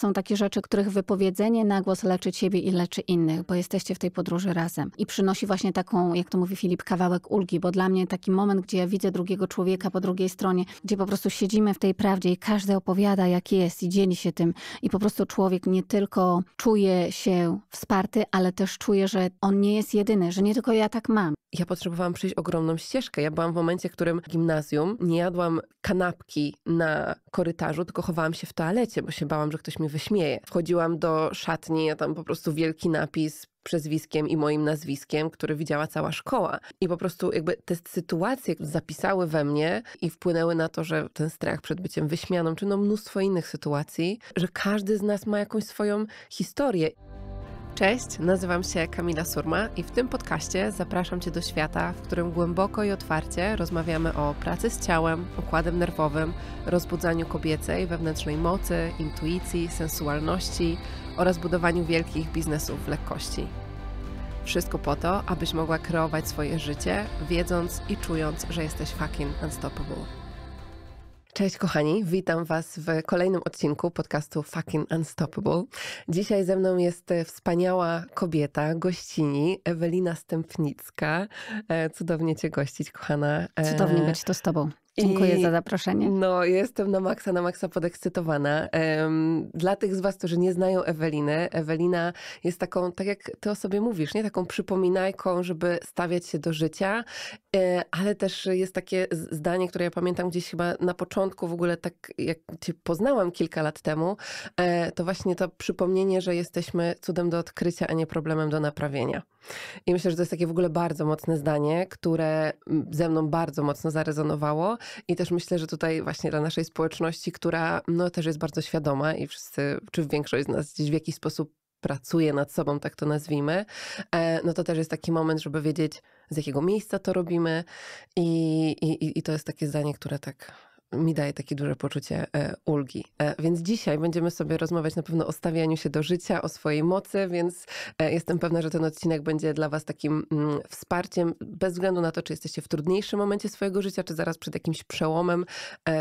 Są takie rzeczy, których wypowiedzenie na głos leczy ciebie i leczy innych, bo jesteście w tej podróży razem. I przynosi właśnie taką, jak to mówi Filip, kawałek ulgi, bo dla mnie taki moment, gdzie ja widzę drugiego człowieka po drugiej stronie, gdzie po prostu siedzimy w tej prawdzie i każdy opowiada, jak jest i dzieli się tym. I po prostu człowiek nie tylko czuje się wsparty, ale też czuje, że on nie jest jedyny, że nie tylko ja tak mam. Ja potrzebowałam przejść ogromną ścieżkę. Ja byłam w momencie, w którym w gimnazjum nie jadłam kanapki na korytarzu, tylko chowałam się w toalecie, bo się bałam, że ktoś mi mnie wyśmieje. Wchodziłam do szatni, ja tam po prostu wielki napis przezwiskiem i moim nazwiskiem, który widziała cała szkoła. I po prostu jakby te sytuacje zapisały we mnie i wpłynęły na to, że ten strach przed byciem wyśmianą, czy no mnóstwo innych sytuacji, że każdy z nas ma jakąś swoją historię. Cześć, nazywam się Kamila Surma i w tym podcaście zapraszam Cię do świata, w którym głęboko i otwarcie rozmawiamy o pracy z ciałem, układem nerwowym, rozbudzaniu kobiecej, wewnętrznej mocy, intuicji, sensualności oraz budowaniu wielkich biznesów w lekkości. Wszystko po to, abyś mogła kreować swoje życie, wiedząc i czując, że jesteś fucking unstoppable. Cześć kochani, witam Was w kolejnym odcinku podcastu Fucking Unstoppable. Dzisiaj ze mną jest wspaniała kobieta, gościni, Ewelina Stępnicka. E, cudownie Cię gościć, kochana. E, cudownie być tu z Tobą. Dziękuję I, za zaproszenie. No, jestem na maksa, na maksa podekscytowana. dla tych z Was, którzy nie znają Eweliny, Ewelina jest taką, tak jak Ty o sobie mówisz, nie? Taką przypominajką, żeby stawiać się do życia E, ale też jest takie zdanie, które ja pamiętam gdzieś chyba na początku w ogóle tak jak cię poznałam kilka lat temu, e, to właśnie to przypomnienie, że jesteśmy cudem do odkrycia, a nie problemem do naprawienia. I myślę, że to jest takie w ogóle bardzo mocne zdanie, które ze mną bardzo mocno zarezonowało i też myślę, że tutaj właśnie dla naszej społeczności, która no też jest bardzo świadoma i wszyscy, czy większość z nas gdzieś w jakiś sposób pracuje nad sobą, tak to nazwijmy, e, no to też jest taki moment, żeby wiedzieć, z jakiego miejsca to robimy i, i, i to jest takie zdanie, które tak mi daje takie duże poczucie e, ulgi. E, więc dzisiaj będziemy sobie rozmawiać na pewno o stawianiu się do życia, o swojej mocy, więc e, jestem pewna, że ten odcinek będzie dla Was takim mm, wsparciem, bez względu na to, czy jesteście w trudniejszym momencie swojego życia, czy zaraz przed jakimś przełomem.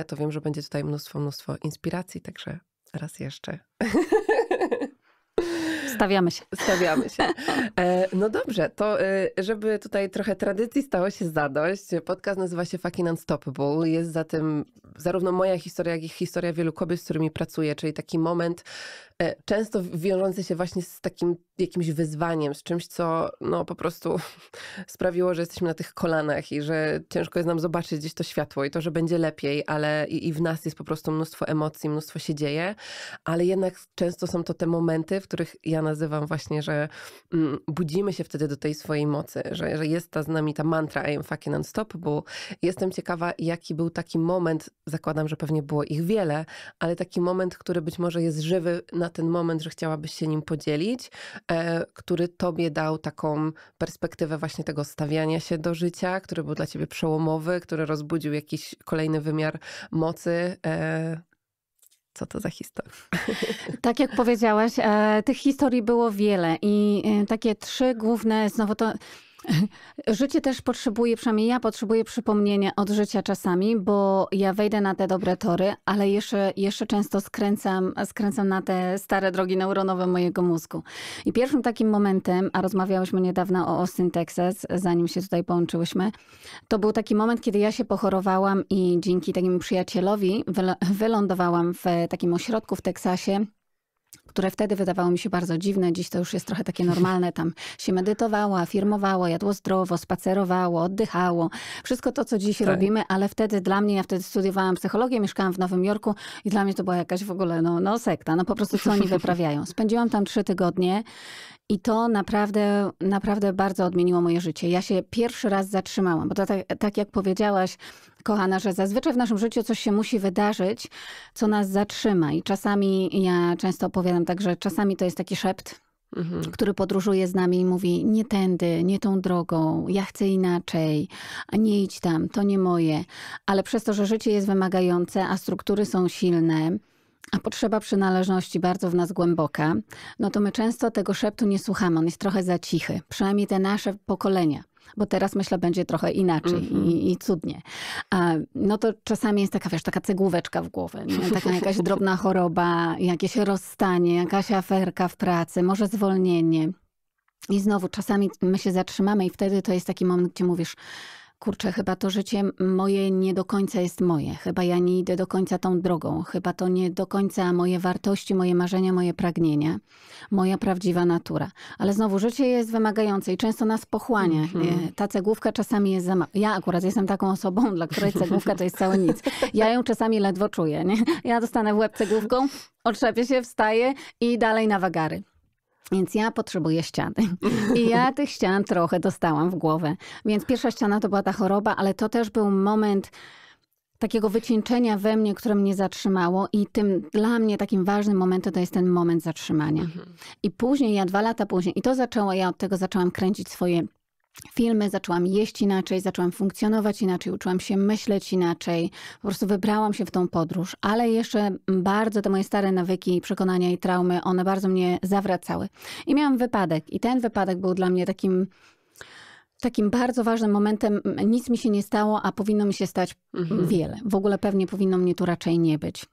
To wiem, że będzie tutaj mnóstwo, mnóstwo inspiracji, także raz jeszcze. Stawiamy się. Stawiamy się. E, no dobrze, to e, żeby tutaj trochę tradycji stało się zadość, podcast nazywa się Fucking Unstoppable. Jest za tym zarówno moja historia, jak i historia wielu kobiet, z którymi pracuję, czyli taki moment e, często wiążący się właśnie z takim jakimś wyzwaniem, z czymś, co no, po prostu sprawiło, że jesteśmy na tych kolanach i że ciężko jest nam zobaczyć gdzieś to światło i to, że będzie lepiej, ale i, i w nas jest po prostu mnóstwo emocji, mnóstwo się dzieje, ale jednak często są to te momenty, w których ja nazywam właśnie, że mm, budzimy się wtedy do tej swojej mocy, że, że jest ta z nami ta mantra I am fucking unstoppable. Jestem ciekawa, jaki był taki moment, zakładam, że pewnie było ich wiele, ale taki moment, który być może jest żywy na ten moment, że chciałabyś się nim podzielić, E, który tobie dał taką perspektywę właśnie tego stawiania się do życia, który był dla ciebie przełomowy, który rozbudził jakiś kolejny wymiar mocy e, co to za historia. Tak jak powiedziałaś, e, tych historii było wiele i takie trzy główne, znowu to Życie też potrzebuje, przynajmniej ja potrzebuję przypomnienia od życia czasami, bo ja wejdę na te dobre tory, ale jeszcze, jeszcze często skręcam, skręcam na te stare drogi neuronowe mojego mózgu. I pierwszym takim momentem, a rozmawiałyśmy niedawno o Austin, Texas, zanim się tutaj połączyłyśmy, to był taki moment, kiedy ja się pochorowałam i dzięki takiemu przyjacielowi wylądowałam w takim ośrodku w Teksasie, które wtedy wydawało mi się bardzo dziwne. Dziś to już jest trochę takie normalne. Tam się medytowało, afirmowało, jadło zdrowo, spacerowało, oddychało. Wszystko to, co dziś tak. robimy, ale wtedy dla mnie, ja wtedy studiowałam psychologię, mieszkałam w Nowym Jorku i dla mnie to była jakaś w ogóle no, no sekta. No po prostu co oni wyprawiają. Spędziłam tam trzy tygodnie. I to naprawdę, naprawdę bardzo odmieniło moje życie. Ja się pierwszy raz zatrzymałam, bo to tak, tak jak powiedziałaś, kochana, że zazwyczaj w naszym życiu coś się musi wydarzyć, co nas zatrzyma. I czasami, ja często opowiadam tak, że czasami to jest taki szept, Mhm. który podróżuje z nami i mówi: Nie tędy, nie tą drogą, ja chcę inaczej, a nie idź tam, to nie moje. Ale przez to, że życie jest wymagające, a struktury są silne, a potrzeba przynależności bardzo w nas głęboka, no to my często tego szeptu nie słuchamy. On jest trochę za cichy, przynajmniej te nasze pokolenia bo teraz myślę, będzie trochę inaczej mm -hmm. i, mhm. i, cudnie. A, no to czasami jest taka, wiesz, taka cegłóweczka w głowie, nie? taka jakaś drobna choroba, jakieś rozstanie, jakaś aferka w pracy, może zwolnienie. I znowu, czasami my się zatrzymamy i wtedy to jest taki moment, gdzie mówisz, kurczę, chyba to życie moje nie do końca jest moje. Chyba ja nie idę do końca tą drogą. Chyba to nie do końca moje wartości, moje marzenia, moje pragnienia, moja prawdziwa natura. Ale znowu, życie jest wymagające i często nas pochłania. Mhm. E, ta cegłówka czasami jest za mała. Ja akurat jestem taką osobą, dla której cegłówka to jest całe nic. Ja ją czasami ledwo czuję. Nie? Ja dostanę w łeb cegłówką, otrzepię się, wstaję i dalej na wagary. Więc ja potrzebuję ściany. I ja tych ścian trochę dostałam w głowę. Więc pierwsza ściana to była ta choroba, ale to też był moment takiego wycieńczenia we mnie, które mnie zatrzymało i tym dla mnie takim ważnym momentem to jest ten moment zatrzymania. Mhm. I później, ja dwa lata później, i to zaczęło, ja od tego zaczęłam kręcić swoje filmy, zaczęłam jeść inaczej, zaczęłam funkcjonować inaczej, uczyłam się myśleć inaczej, po prostu wybrałam się w tą podróż, ale jeszcze bardzo te moje stare nawyki, przekonania i traumy, one bardzo mnie zawracały. I miałam wypadek i ten wypadek był dla mnie takim takim bardzo ważnym momentem, nic mi się nie stało, a powinno mi się stać mhm. wiele. W ogóle pewnie powinno mnie tu raczej nie być.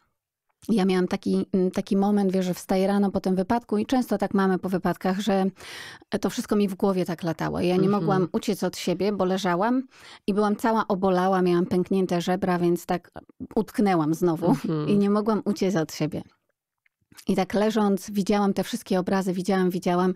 Ja miałam taki, mm, taki moment, wiesz, że wstaję rano po tym wypadku i często tak mamy po wypadkach, że to wszystko mi w głowie tak latało. Ja nie mhm. mogłam uciec od siebie, bo leżałam i byłam cała obolała, miałam pęknięte żebra, więc tak utknęłam znowu mhm. i nie mogłam uciec od siebie. I tak leżąc, widziałam te wszystkie obrazy, widziałam, widziałam,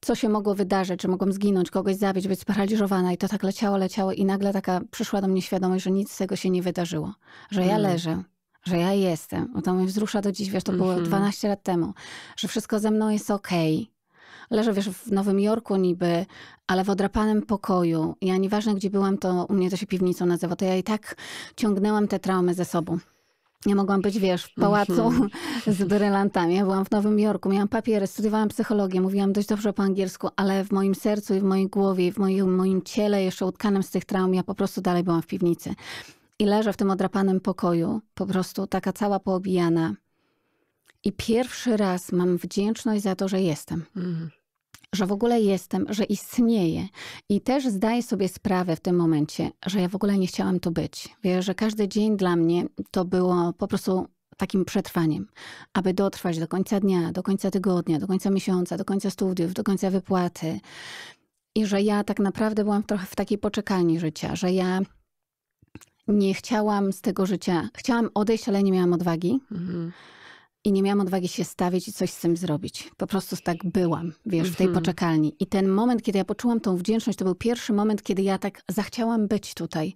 co się mogło wydarzyć, że mogłam zginąć, kogoś zabić, być sparaliżowana. I to tak leciało, leciało, i nagle taka przyszła do mnie świadomość, że nic z tego się nie wydarzyło, że ja mhm. leżę, że ja jestem. O to mnie wzrusza do dziś, wiesz, to mm -hmm. było 12 mhm. lat temu, że wszystko ze mną jest okej. Okay. Leżę, wiesz, w Nowym Jorku niby, ale w odrapanym pokoju. Ja nieważne, gdzie byłam, to u mnie to się piwnicą nazywa, to ja i tak ciągnęłam te traumy ze sobą. Ja mogłam być, wiesz, w pałacu mm -hmm. z brylantami. Ja byłam w Nowym Jorku, miałam papiery, studiowałam psychologię, mówiłam dość dobrze po angielsku, ale w moim sercu i w mojej głowie i w moim, moim ciele jeszcze utkanym z tych traum ja po prostu dalej byłam w piwnicy i leżę w tym odrapanym pokoju, po prostu taka cała poobijana. I pierwszy raz mam wdzięczność za to, że jestem. Mhm. Że w ogóle jestem, że istnieję. I też zdaję sobie sprawę w tym momencie, że ja w ogóle nie chciałam tu być. Wiesz, że każdy dzień dla mnie to było po prostu takim przetrwaniem, aby dotrwać do końca dnia, do końca tygodnia, do końca miesiąca, do końca studiów, do końca wypłaty. I że ja tak naprawdę byłam trochę w takiej poczekalni życia, że ja nie chciałam z tego życia, chciałam odejść, ale nie miałam odwagi. Mhm. I nie miałam odwagi się stawić i coś z tym zrobić. Po prostu tak byłam, wiesz, w tej mhm. poczekalni. I ten moment, kiedy ja poczułam tą wdzięczność, to był pierwszy moment, kiedy ja tak zachciałam być tutaj.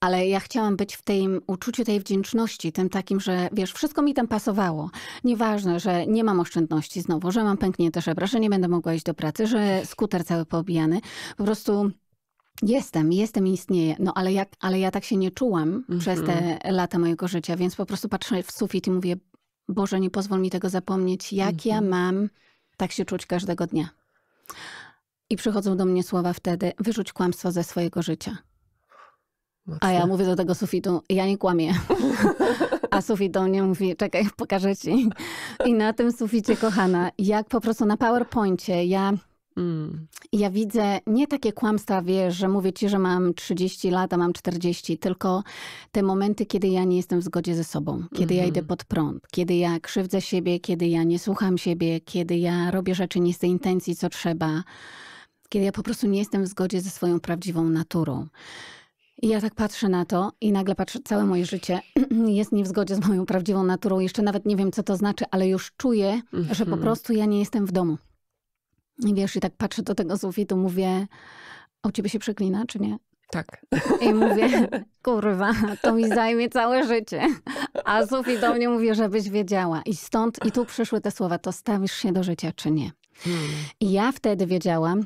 Ale ja chciałam być w tym uczuciu tej wdzięczności, tym takim, że wiesz, wszystko mi tam pasowało. Nieważne, że nie mam oszczędności znowu, że mam pęknięte żebra, że nie będę mogła iść do pracy, że skuter cały poobijany. Po prostu Jestem, jestem i istnieję. No ale, jak, ale ja tak się nie czułam przez te mhm. lata mojego życia, więc po prostu patrzę w sufit i mówię, Boże, nie pozwól mi tego zapomnieć, jak ja mhm. mam tak się czuć każdego dnia. I przychodzą do mnie słowa wtedy, wyrzuć kłamstwo ze swojego życia. Mocne. A ja mówię do tego sufitu, ja nie kłamię. A sufit do mnie mówi, czekaj, pokażę ci. I na tym suficie, kochana, jak po prostu na PowerPoincie, ja Mm. Ja widzę nie takie kłamstwa, wiesz, że mówię ci, że mam 30 lat, a mam 40, tylko te momenty, kiedy ja nie jestem w zgodzie ze sobą, kiedy mm. ja idę mhm. pod prąd, kiedy ja krzywdzę siebie, kiedy ja nie słucham siebie, kiedy ja robię rzeczy nie z tej intencji, co trzeba, kiedy ja po prostu nie jestem w zgodzie ze swoją prawdziwą naturą. I ja tak patrzę na to i nagle patrzę, całe moje życie jest nie w zgodzie z moją prawdziwą naturą. Jeszcze nawet nie wiem, co to znaczy, ale już czuję, mm -hmm. że po mhm. prostu ja nie jestem w domu. I wiesz, i tak patrzę do tego sufitu, mówię, o ciebie się przeklina, czy nie? Tak. I mówię, kurwa, to mi zajmie całe życie. A Sufi do mnie mówi, żebyś wiedziała. I stąd, i tu przyszły te słowa, to stawisz się do życia, czy nie. Hmm. I ja wtedy wiedziałam,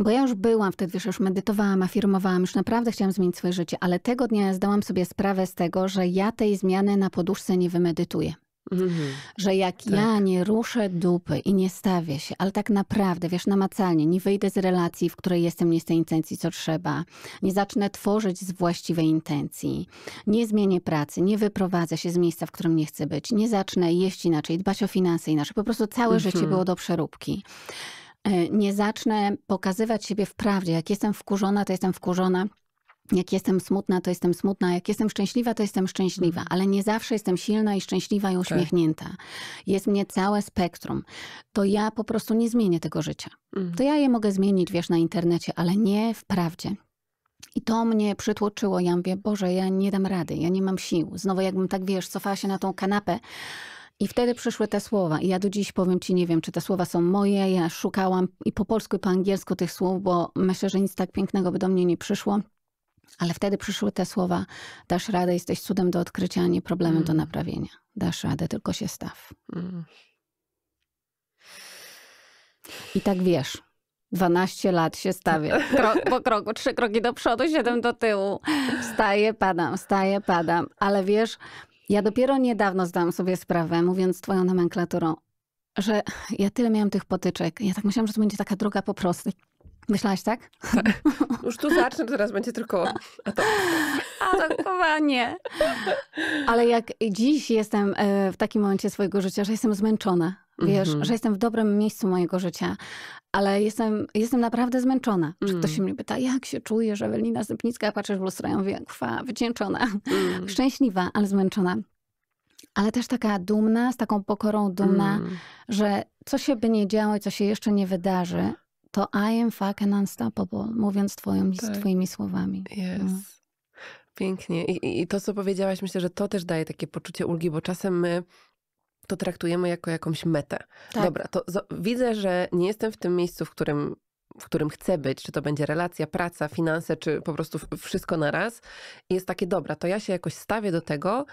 bo ja już byłam wtedy, wiesz, już medytowałam, afirmowałam, już naprawdę chciałam zmienić swoje życie, ale tego dnia zdałam sobie sprawę z tego, że ja tej zmiany na poduszce nie wymedytuję. Mhm. Że jak tak. ja nie ruszę dupy i nie stawię się, ale tak naprawdę, wiesz, namacalnie, nie wyjdę z relacji, w której jestem nie z tej intencji, co trzeba, nie zacznę tworzyć z właściwej intencji, nie zmienię pracy, nie wyprowadzę się z miejsca, w którym nie chcę być, nie zacznę jeść inaczej, dbać o finanse inaczej, po prostu całe życie mhm. było do przeróbki e, nie zacznę pokazywać siebie w prawdzie. Jak jestem wkurzona, to jestem wkurzona jak jestem smutna, to jestem smutna. Jak jestem szczęśliwa, to jestem szczęśliwa. Mhm. Ale nie zawsze jestem silna i szczęśliwa i tak. uśmiechnięta. Jest mnie całe spektrum. To ja po prostu nie zmienię tego życia. Mhm. To ja je mogę zmienić, wiesz, na internecie, ale nie w prawdzie. I to mnie przytłoczyło. Ja mówię, Boże, ja nie dam rady, ja nie mam sił. Znowu jakbym tak, wiesz, cofała się na tą kanapę. I wtedy przyszły te słowa. I ja do dziś powiem ci, nie wiem, czy te słowa są moje. Ja szukałam i po polsku, i po angielsku tych słów, bo myślę, że nic tak pięknego by do mnie nie przyszło. Ale wtedy przyszły te słowa: Dasz radę, jesteś cudem do odkrycia, a nie problemem mm. do naprawienia. Dasz radę, tylko się staw. Mm. I tak wiesz. 12 lat się stawię krok po kroku, trzy kroki do przodu, siedem do tyłu. Staję, padam, staję, padam. Ale wiesz, ja dopiero niedawno zdałam sobie sprawę, mówiąc twoją nomenklaturą, że ja tyle miałam tych potyczek. Ja tak myślałam, że to będzie taka droga po prostu. Myślałaś tak? tak. Już tu zacznę, teraz będzie tylko a to. A nie. Ale jak dziś jestem e, w takim momencie swojego życia, że jestem zmęczona, wiesz, mm -hmm. że jestem w dobrym miejscu mojego życia, ale jestem, jestem naprawdę zmęczona. Czy mm. ktoś się mnie pyta, jak się czuję, że Ewelina Sypnicka, patrzysz w lustro, ja mówię, kwa, wycieńczona, mm. szczęśliwa, ale zmęczona. Ale też taka dumna, z taką pokorą dumna, mm. że co się by nie działo i co się jeszcze nie wydarzy, to I am fucking unstoppable, mówiąc twoją, tak. twoimi słowami. Yes, No. Pięknie. I, I to, co powiedziałaś, myślę, że to też daje takie poczucie ulgi, bo czasem my to traktujemy jako jakąś metę. Tak. Dobra, to widzę, że nie jestem w tym miejscu, w którym w którym chcę być, czy to będzie relacja, praca, finanse, czy po prostu wszystko na raz, jest takie, dobra, to ja się jakoś stawię do tego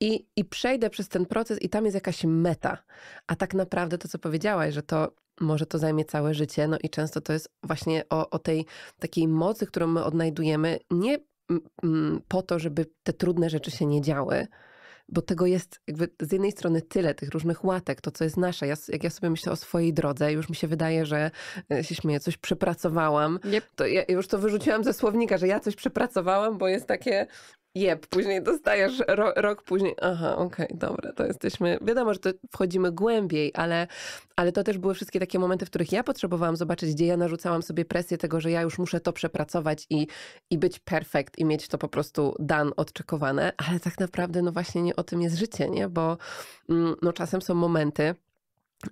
i, i przejdę przez ten proces i tam jest jakaś meta. A tak naprawdę to, co powiedziałaś, że to może to zajmie całe życie. No i często to jest właśnie o, o tej takiej mocy, którą my odnajdujemy, nie po to, żeby te trudne rzeczy się nie działy, bo tego jest jakby z jednej strony tyle tych różnych łatek, to co jest nasze. Ja, jak ja sobie myślę o swojej drodze, już mi się wydaje, że e, się śmieję, coś przepracowałam. Yep. To ja już to wyrzuciłam ze słownika, że ja coś przepracowałam, bo jest takie, jeb, później dostajesz ro, rok później, aha, okej, okay, dobra, to jesteśmy, wiadomo, że to wchodzimy głębiej, ale, ale to też były wszystkie takie momenty, w których ja potrzebowałam zobaczyć, gdzie ja narzucałam sobie presję tego, że ja już muszę to przepracować i, i być perfekt i mieć to po prostu dan odczekowane, ale tak naprawdę no właśnie nie o tym jest życie, nie, bo mm, no czasem są momenty,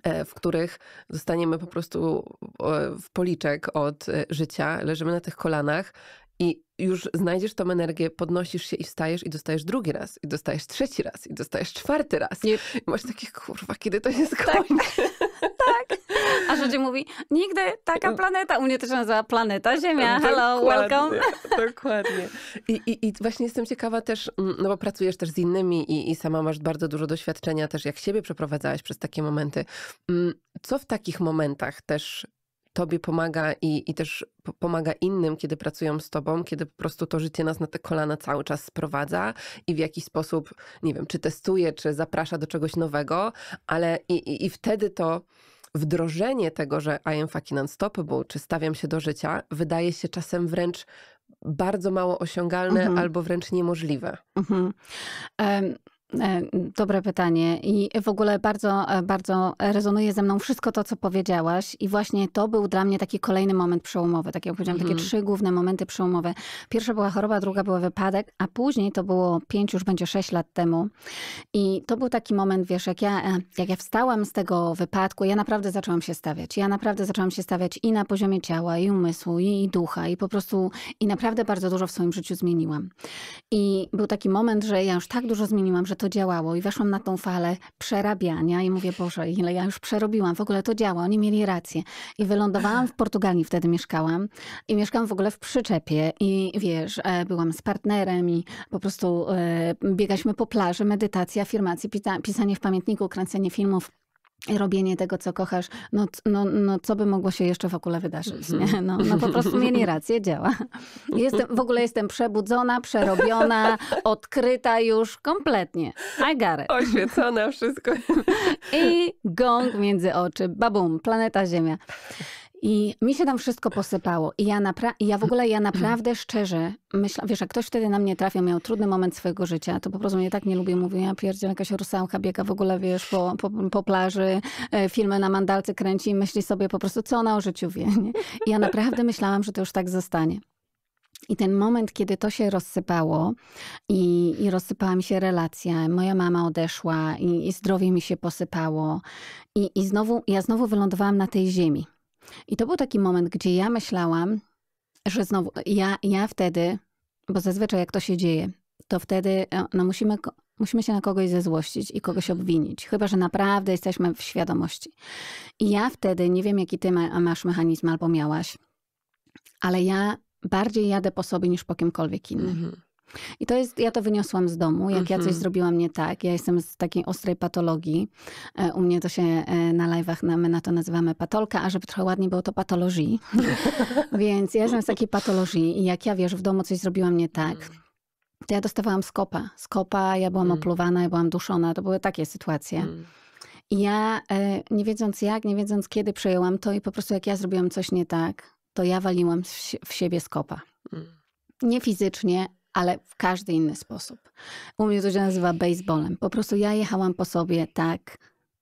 e, w których dostaniemy po prostu e, w policzek od e, życia, leżymy na tych kolanach i już znajdziesz tą energię, podnosisz się i wstajesz i dostajesz drugi raz, i dostajesz trzeci raz, i dostajesz czwarty raz. Nie. I masz taki, kurwa, kiedy to tak. się skończy? Tak. tak. A ludzie mówi, nigdy taka planeta, u mnie też nazywa planeta Ziemia, hello, dokładnie, welcome. Dokładnie. I, i, I właśnie jestem ciekawa też, mm, no bo pracujesz też z innymi i, i sama masz bardzo dużo doświadczenia też, jak siebie przeprowadzałaś przez takie momenty. Mm, co w takich momentach też tobie pomaga i, i też pomaga innym, kiedy pracują z tobą, kiedy po prostu to życie nas na te kolana cały czas sprowadza i w jakiś sposób, nie wiem, czy testuje, czy zaprasza do czegoś nowego, ale i, i, i wtedy to wdrożenie tego, że I am fucking unstoppable, czy stawiam się do życia, wydaje się czasem wręcz bardzo mało osiągalne mhm. albo wręcz niemożliwe. Mhm. Um, E, dobre pytanie i w ogóle bardzo, e, bardzo rezonuje ze mną wszystko to, co powiedziałaś i właśnie to był dla mnie taki kolejny moment przełomowy, tak jak powiedziałam, mm. takie mhm. trzy główne momenty przełomowe. Pierwsza była choroba, druga była wypadek, a później to było pięć, już będzie sześć lat temu i to był taki moment, wiesz, jak ja, e, jak ja wstałam z tego wypadku, ja naprawdę zaczęłam się stawiać. Ja naprawdę zaczęłam się stawiać i na poziomie ciała, i umysłu, i ducha i po prostu, i naprawdę bardzo dużo w swoim życiu zmieniłam. I był taki moment, że ja już tak dużo zmieniłam, że to to działało i weszłam na tą falę przerabiania i mówię, Boże, ile ja już przerobiłam, w ogóle to działa, oni mieli rację. I wylądowałam w Portugalii, wtedy mieszkałam i mieszkałam w ogóle w przyczepie i wiesz, e, byłam z partnerem i po prostu e, biegaliśmy po plaży, medytacja, afirmacje, pisa pisanie w pamiętniku, kręcenie filmów robienie tego, co kochasz, no, no, no co by mogło się jeszcze w ogóle wydarzyć, nie? Mhm. No, no po prostu mieli rację, działa. Jestem, w ogóle jestem przebudzona, przerobiona, odkryta już kompletnie. I got it. Oświecona wszystko. I gong między oczy, babum, planeta Ziemia. I mi się tam wszystko posypało. I ja, napra- ja w ogóle, ja naprawdę szczerze myślałam, wiesz, jak ktoś wtedy na mnie trafił, miał trudny moment swojego życia, to po prostu mnie tak nie lubię, mówić. ja pierdzielę, jakaś rusałka biega w ogóle, wiesz, po, po, po plaży, e, filmy na mandalce kręci i myśli sobie po prostu, co ona o życiu wie. Nie? I ja naprawdę myślałam, że to już tak zostanie. I ten moment, kiedy to się rozsypało i, i rozsypała mi się relacja, moja mama odeszła i, i zdrowie mi się posypało i, i znowu, ja znowu wylądowałam na tej ziemi. I to był taki moment, gdzie ja myślałam, że znowu, ja, ja wtedy, bo zazwyczaj jak to się dzieje, to wtedy e, no, musimy, musimy się na kogoś zezłościć i kogoś obwinić, chyba że naprawdę jesteśmy w świadomości. I ja wtedy, nie wiem jaki ty masz mechanizm albo miałaś, ale ja bardziej jadę po sobie niż po kimkolwiek innym. Mhm. I to jest, ja to wyniosłam z domu, jak ja coś mhm. zrobiłam nie tak. Ja jestem z takiej ostrej patologii. E, u mnie to się e, na live'ach, my na to nazywamy patolka, a żeby trochę ładniej było to patologii. Więc ja jestem z takiej patologii i jak ja, wiesz, w domu coś zrobiłam nie tak, mhm. to ja dostawałam skopa. Skopa, ja byłam mm. opluwana, ja byłam duszona. To były takie sytuacje. Mm. I ja, e, nie wiedząc jak, nie wiedząc kiedy przejęłam to i po prostu jak ja zrobiłam coś nie tak, to ja waliłam w, siebie skopa. Mm. Nie fizycznie, ale w każdy inny sposób. U mnie to się nazywa baseballem. Po prostu ja jechałam po sobie tak,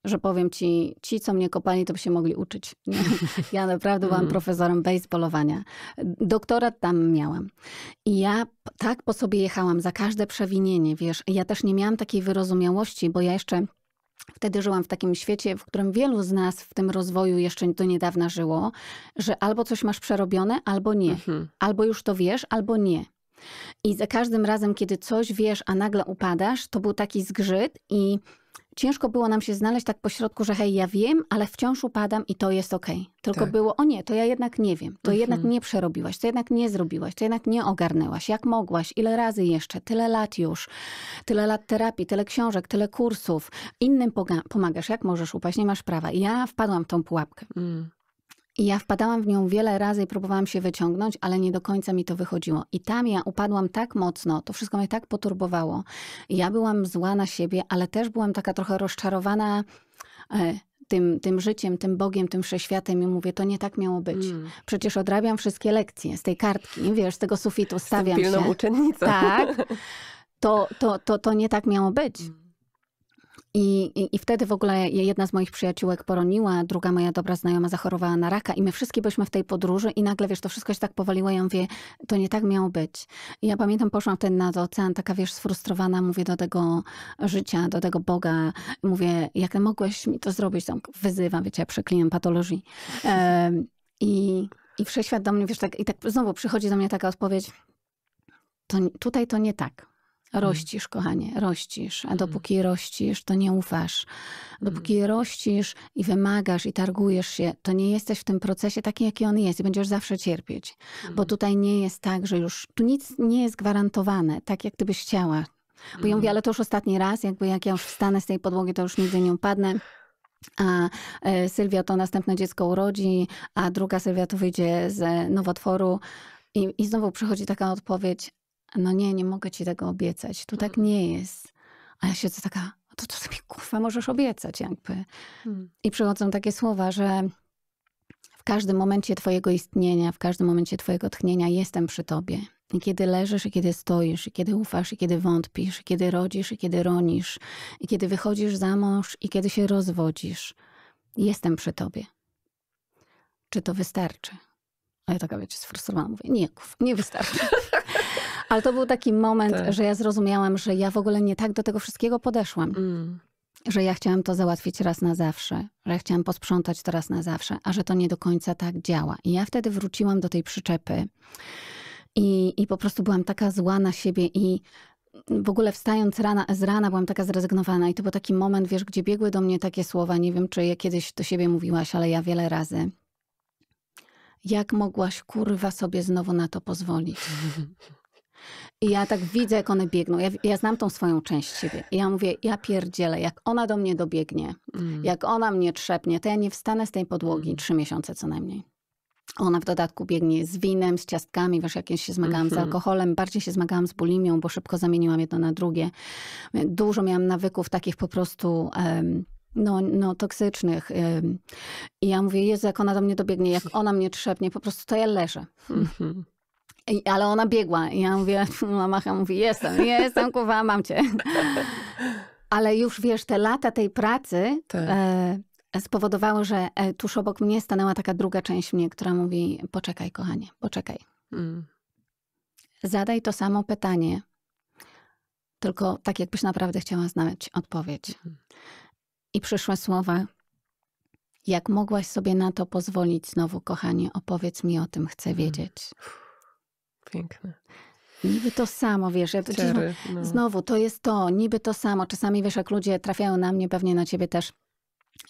że powiem ci, ci co mnie kopali, to by się mogli uczyć. Nie? Ja naprawdę byłam mhm. profesorem baseballowania. Doktorat tam miałam. I ja tak po sobie jechałam, za każde przewinienie, wiesz. Ja też nie miałam takiej wyrozumiałości, bo ja jeszcze... Wtedy żyłam w takim świecie, w którym wielu z nas w tym rozwoju jeszcze do niedawna żyło, że albo coś masz przerobione, albo nie. Mhm. Albo już to wiesz, albo nie. I za każdym razem, kiedy coś wiesz, a nagle upadasz, to był taki zgrzyt i ciężko było nam się znaleźć tak pośrodku, że hej, ja wiem, ale wciąż upadam i to jest okej. Okay. Tylko tak. było, o nie, to ja jednak nie wiem, to mhm. jednak nie przerobiłaś, to jednak nie zrobiłaś, to jednak nie ogarnęłaś, jak mogłaś, ile razy jeszcze, tyle lat już, tyle lat terapii, tyle książek, tyle kursów, innym pomagasz, jak możesz upaść, nie masz prawa. I ja wpadłam w tą pułapkę. Mm. I ja wpadałam w nią wiele razy i próbowałam się wyciągnąć, ale nie do końca mi to wychodziło. I tam ja upadłam tak mocno, to wszystko mnie tak poturbowało. Ja byłam zła na siebie, ale też byłam taka trochę rozczarowana. E, tym, tym, życiem, tym Bogiem, tym wszechświatem i mówię, to nie tak miało być. Mm. Przecież odrabiam wszystkie lekcje z tej kartki, wiesz, z tego sufitu stawiam z tą pilną się. uczennicą. Tak. To, to, to, to nie tak miało być. Mm. I, i, I, wtedy w ogóle jedna z moich przyjaciółek poroniła, druga moja dobra znajoma zachorowała na raka i my wszystkie byliśmy w tej podróży i nagle, wiesz, to wszystko się tak powaliło i ja mówię, to nie tak miało być. I ja pamiętam, poszłam wtedy na ocean, taka, wiesz, sfrustrowana, mówię do tego życia, do tego Boga, mówię, jak mogłeś mi to zrobić, tam wyzywam, wiecie, ja przeklinam patologii. I, i wszechświat do mnie, wiesz, tak, i tak znowu przychodzi do mnie taka odpowiedź, to, tutaj to nie tak Mhm. Rościsz, kochanie, rościsz, a mhm. dopóki rościsz, to nie ufasz. Mhm. Dopóki rościsz i wymagasz i targujesz się, to nie jesteś w tym procesie taki, jaki on jest i będziesz zawsze cierpieć. Bo tutaj nie jest tak, że już tu nic nie jest gwarantowane, tak jak gdybyś chciała. Bo ja mówię, ale to już ostatni raz, jakby jak ja już wstanę z tej podłogi, to już nigdy nie upadnę a e, Sylwia to następne dziecko urodzi, a druga Sylwia to wyjdzie z nowotworu. I, I znowu przychodzi taka odpowiedź, no nie, nie mogę ci tego obiecać, tu tak mhm. nie jest. A ja siedzę taka, to co mi kurwa możesz obiecać jakby. Hmm. I przychodzą takie słowa, że w każdym momencie twojego istnienia, w każdym momencie twojego tchnienia jestem przy tobie. I kiedy leżysz, i kiedy stoisz, i kiedy ufasz, i kiedy wątpisz, i kiedy rodzisz, i kiedy ronisz, i kiedy wychodzisz za mąż, i kiedy się rozwodzisz, jestem przy tobie. Czy to wystarczy? A ja taka, wiecie, sfrustrowana mówię, nie, nie wystarczy. Ale to był taki moment, tak. że ja zrozumiałam, że ja w ogóle nie tak do tego wszystkiego podeszłam. Mm. Że ja chciałam to załatwić raz na zawsze, że ja chciałam posprzątać to raz na zawsze, a że to nie do końca tak działa. I ja wtedy wróciłam do tej przyczepy i, i po prostu byłam taka zła na siebie i w ogóle wstając rana, z rana byłam taka zrezygnowana i to był taki moment, wiesz, gdzie biegły do mnie takie słowa, nie wiem, czy je kiedyś do siebie mówiłaś, ale ja wiele razy. Jak mogłaś, kurwa, sobie znowu na to pozwolić? ja tak widzę, jak one biegną. Ja, ja znam tą swoją część siebie. I ja mówię, ja pierdzielę, jak ona do mnie dobiegnie, mm. jak ona mnie trzepnie, to ja nie wstanę z tej podłogi mm. trzy miesiące co najmniej. Ona w dodatku biegnie z winem, z ciastkami, wiesz, jak się zmagałam mm -hmm. z mhm. alkoholem, bardziej się zmagałam z bulimią, bo szybko zamieniłam jedno na drugie. Dużo miałam nawyków takich po prostu... Um, no, no, toksycznych. I ja mówię, Jezu, jak ona do mnie dobiegnie, jak ona mnie trzepnie, po prostu to ja leżę. Mm -hmm. I, ale ona biegła i ja mówię, mamacha mówi, jestem, jestem, kurwa, mam cię. Ale już wiesz, te lata tej pracy tak. e, spowodowały, że e, tuż obok mnie stanęła taka druga część mnie, która mówi, poczekaj kochanie, poczekaj. Mm. Zadaj to samo pytanie, tylko tak jakbyś naprawdę chciała znać odpowiedź. Mm. I przyszłe słowa, jak mogłaś sobie na to pozwolić znowu, kochanie, opowiedz mi o tym, chcę mhm. wiedzieć. Mm. Piękne. Niby to samo, wiesz, ja to, no. znowu, to jest to, niby to samo. Czasami, wiesz, jak ludzie trafiają na mnie, pewnie na ciebie też,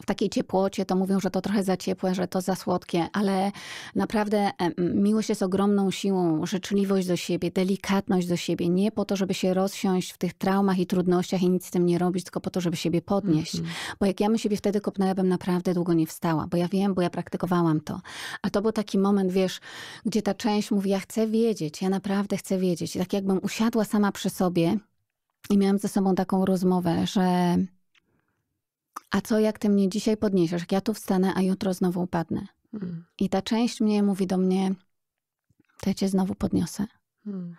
w takiej ciepłocie to mówią, że to trochę za ciepłe, że to za słodkie, ale naprawdę miłość jest ogromną siłą, życzliwość do siebie, delikatność do siebie, nie po to, żeby się rozsiąść w tych traumach i trudnościach i nic z tym nie robić, tylko po to, żeby siebie podnieść. Mm -hmm. Bo jak ja bym siebie wtedy kopnęła, ja bym naprawdę długo nie wstała, bo ja wiem, bo ja praktykowałam to. A to był taki moment, wiesz, gdzie ta część mówi, ja chcę wiedzieć, ja naprawdę chcę wiedzieć. I tak jakbym usiadła sama przy sobie i miałam ze sobą taką rozmowę, że a co jak ty mnie dzisiaj podniesiesz? Ja tu wstanę, a jutro znowu upadnę. Hmm. I ta część mnie mówi do mnie, to ja cię znowu podniosę. Hmm.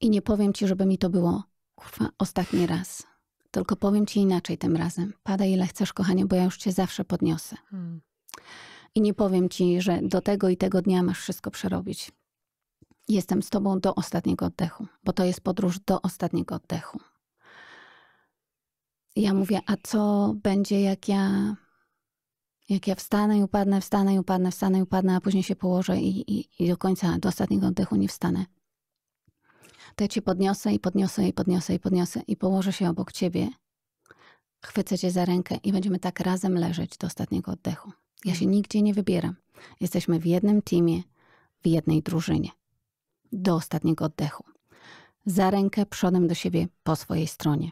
I nie powiem ci, żeby mi to było kurwa, ostatni raz. Tylko powiem ci inaczej tym razem. Padaj ile chcesz, kochanie, bo ja już cię zawsze podniosę. Hmm. I nie powiem ci, że do tego i tego dnia masz wszystko przerobić. Jestem z tobą do ostatniego oddechu, bo to jest podróż do ostatniego oddechu ja mówię, a co będzie, jak ja, jak ja wstanę i upadnę, wstanę i upadnę, wstanę i upadnę, a później się położę i, i, i do końca, do ostatniego oddechu nie wstanę. To ja cię podniosę i podniosę i podniosę i podniosę i położę się obok ciebie, chwycę cię za rękę i będziemy tak razem leżeć do ostatniego oddechu. Ja się nigdzie nie wybieram. Jesteśmy w jednym teamie, w jednej drużynie. Do ostatniego oddechu. Za rękę przodem do siebie po swojej stronie.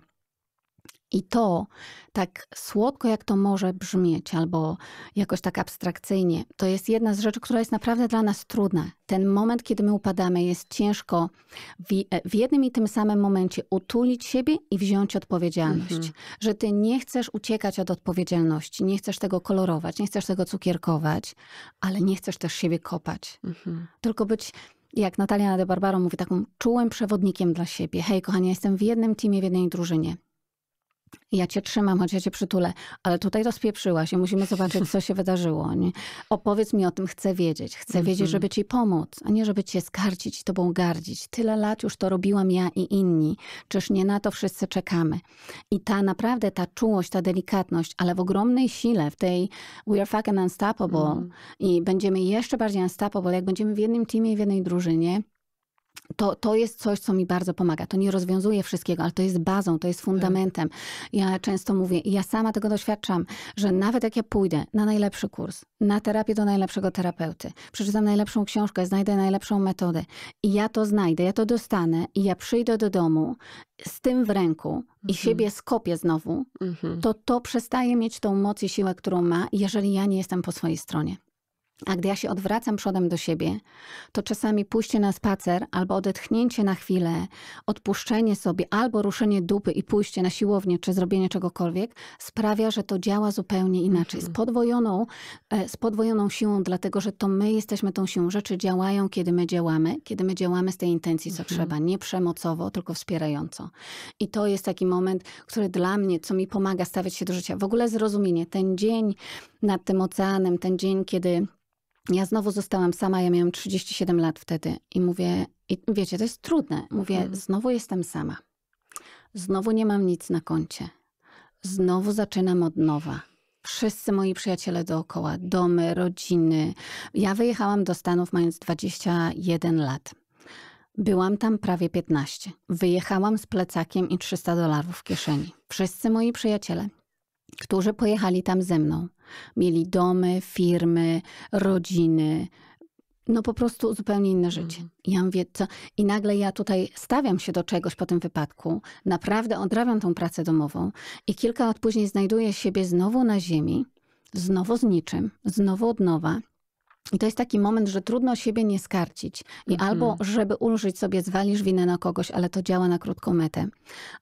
I to, tak słodko jak to może brzmieć, albo jakoś tak abstrakcyjnie, to jest jedna z rzeczy, która jest naprawdę dla nas trudna. Ten moment, kiedy my upadamy, jest ciężko e, w, jednym i tym samym momencie utulić siebie i wziąć odpowiedzialność. Mhm. Że ty nie chcesz uciekać od odpowiedzialności, nie chcesz tego kolorować, nie chcesz tego cukierkować, ale nie chcesz też siebie kopać. Mhm. Tylko być jak Natalia de Barbaro mówi, takim czułym przewodnikiem dla siebie. Hej, kochanie, jestem w jednym teamie, w jednej drużynie. Ja cię trzymam, choć ja cię przytulę, ale tutaj rozpieprzyłaś i musimy zobaczyć, co się wydarzyło. Nie? Opowiedz mi o tym, chcę wiedzieć. Chcę mm -hmm. wiedzieć, mhm. żeby ci pomóc, a nie żeby cię skarcić i tobą gardzić. Tyle lat już to robiłam ja i inni. Czyż nie na to wszyscy czekamy? I ta naprawdę, ta czułość, ta delikatność, ale w ogromnej sile, w tej we are fucking unstoppable mm i będziemy jeszcze bardziej unstoppable, jak będziemy w jednym teamie i w jednej drużynie, to, to jest coś, co mi bardzo pomaga. To nie rozwiązuje wszystkiego, ale to jest bazą, to jest tak. fundamentem. Ja często mówię, i ja sama tego doświadczam, że nawet jak ja pójdę na najlepszy kurs, na terapię do najlepszego terapeuty, przeczytam najlepszą książkę, znajdę najlepszą metodę i ja to znajdę, ja to dostanę i ja przyjdę do domu z tym w ręku i mhm. siebie skopię znowu, mhm. to to przestaje mieć tą moc i siłę, którą ma, jeżeli ja nie jestem po swojej stronie. A gdy ja się odwracam przodem do siebie, to czasami pójście na spacer albo odetchnięcie na chwilę, odpuszczenie sobie albo ruszenie dupy i pójście na siłownię czy zrobienie czegokolwiek sprawia, że to działa zupełnie inaczej. Mhm. Z podwojoną, e, z podwojoną siłą, dlatego że to my jesteśmy tą siłą. Rzeczy działają, kiedy my działamy, kiedy my działamy z tej intencji, co mhm. trzeba. Nie przemocowo, tylko wspierająco. I to jest taki moment, który dla mnie, co mi pomaga stawiać się do życia. W ogóle zrozumienie. Ten dzień nad tym oceanem, ten dzień, kiedy ja znowu zostałam sama, ja miałam 37 lat wtedy i mówię, i wiecie, to jest trudne. Mówię, mhm. znowu jestem sama. Znowu nie mam nic na koncie. Znowu zaczynam od nowa. Wszyscy moi przyjaciele dookoła, domy, rodziny. Ja wyjechałam do Stanów mając 21 lat. Byłam tam prawie 15. Wyjechałam z plecakiem i 300 dolarów w kieszeni. Wszyscy moi przyjaciele, którzy pojechali tam ze mną. Mieli domy, firmy, rodziny, no po prostu zupełnie inne mhm. życie. Ja mówię, co? I nagle ja tutaj stawiam się do czegoś po tym wypadku, naprawdę odrabiam tą pracę domową i kilka lat później znajduję siebie znowu na ziemi, znowu z niczym, znowu od nowa i to jest taki moment, że trudno siebie nie skarcić. I mhm. albo, żeby ulżyć sobie, zwalisz winę na kogoś, ale to działa na krótką metę.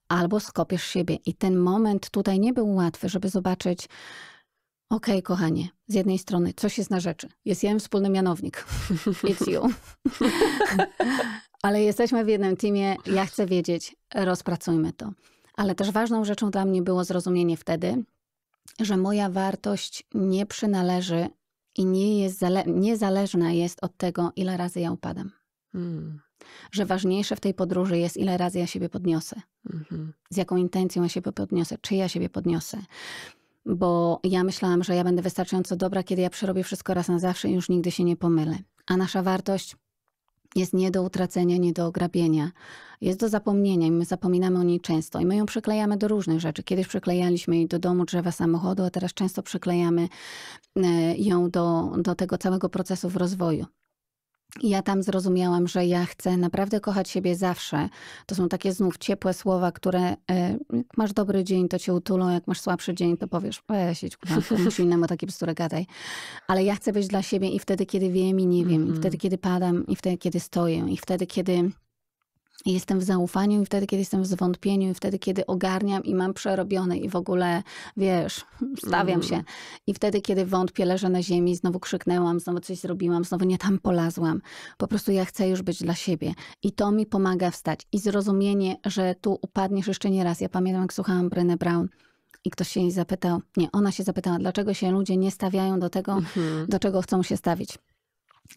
Albo skopiesz siebie. I ten moment tutaj nie był łatwy, żeby zobaczyć, okej, okay, kochanie, z jednej strony coś jest na rzeczy. Jest jeden wspólny mianownik. It's you. ale jesteśmy w jednym teamie, ja chcę wiedzieć, rozpracujmy to. Ale też ważną rzeczą dla mnie było zrozumienie wtedy, że moja wartość nie przynależy i nie jest niezależna jest od tego, ile razy ja upadam. Hmm. Że ważniejsze w tej podróży jest, ile razy ja siebie podniosę. Mm -hmm. Z jaką intencją ja siebie podniosę, czy ja siebie podniosę. Bo ja myślałam, że ja będę wystarczająco dobra, kiedy ja przerobię wszystko raz na zawsze i już nigdy się nie pomylę. A nasza wartość jest nie do utracenia, nie do ograbienia. Jest do zapomnienia i my zapominamy o niej często. I my ją przyklejamy do różnych rzeczy. Kiedyś przyklejaliśmy jej do domu, drzewa, samochodu, a teraz często przyklejamy e, ją do, do tego całego procesu w rozwoju ja tam zrozumiałam, że ja chcę naprawdę kochać siebie zawsze. To są takie znów ciepłe słowa, które e, jak masz dobry dzień, to cię utulą, jak masz słabszy dzień, to powiesz, e, sieć, innemu takie bzdury gadaj. Ale ja chcę być dla siebie i wtedy, kiedy wiem i nie wiem, mm -hmm. i wtedy, mhm. kiedy padam, i wtedy, kiedy stoję, i wtedy, kiedy Jestem w zaufaniu i wtedy, kiedy jestem w zwątpieniu i wtedy, kiedy ogarniam i mam przerobione i w ogóle, wiesz, stawiam mm. się. Mhm. I wtedy, kiedy wątpię, leżę na ziemi, znowu krzyknęłam, znowu coś zrobiłam, znowu nie tam polazłam. Po prostu ja chcę już być dla siebie. I to mi pomaga wstać. I zrozumienie, że tu upadniesz jeszcze nie raz. Ja pamiętam, jak słuchałam Brené Brown i ktoś się jej zapytał, nie, ona się zapytała, dlaczego się ludzie nie stawiają do tego, mm-hmm. do czego chcą się stawić.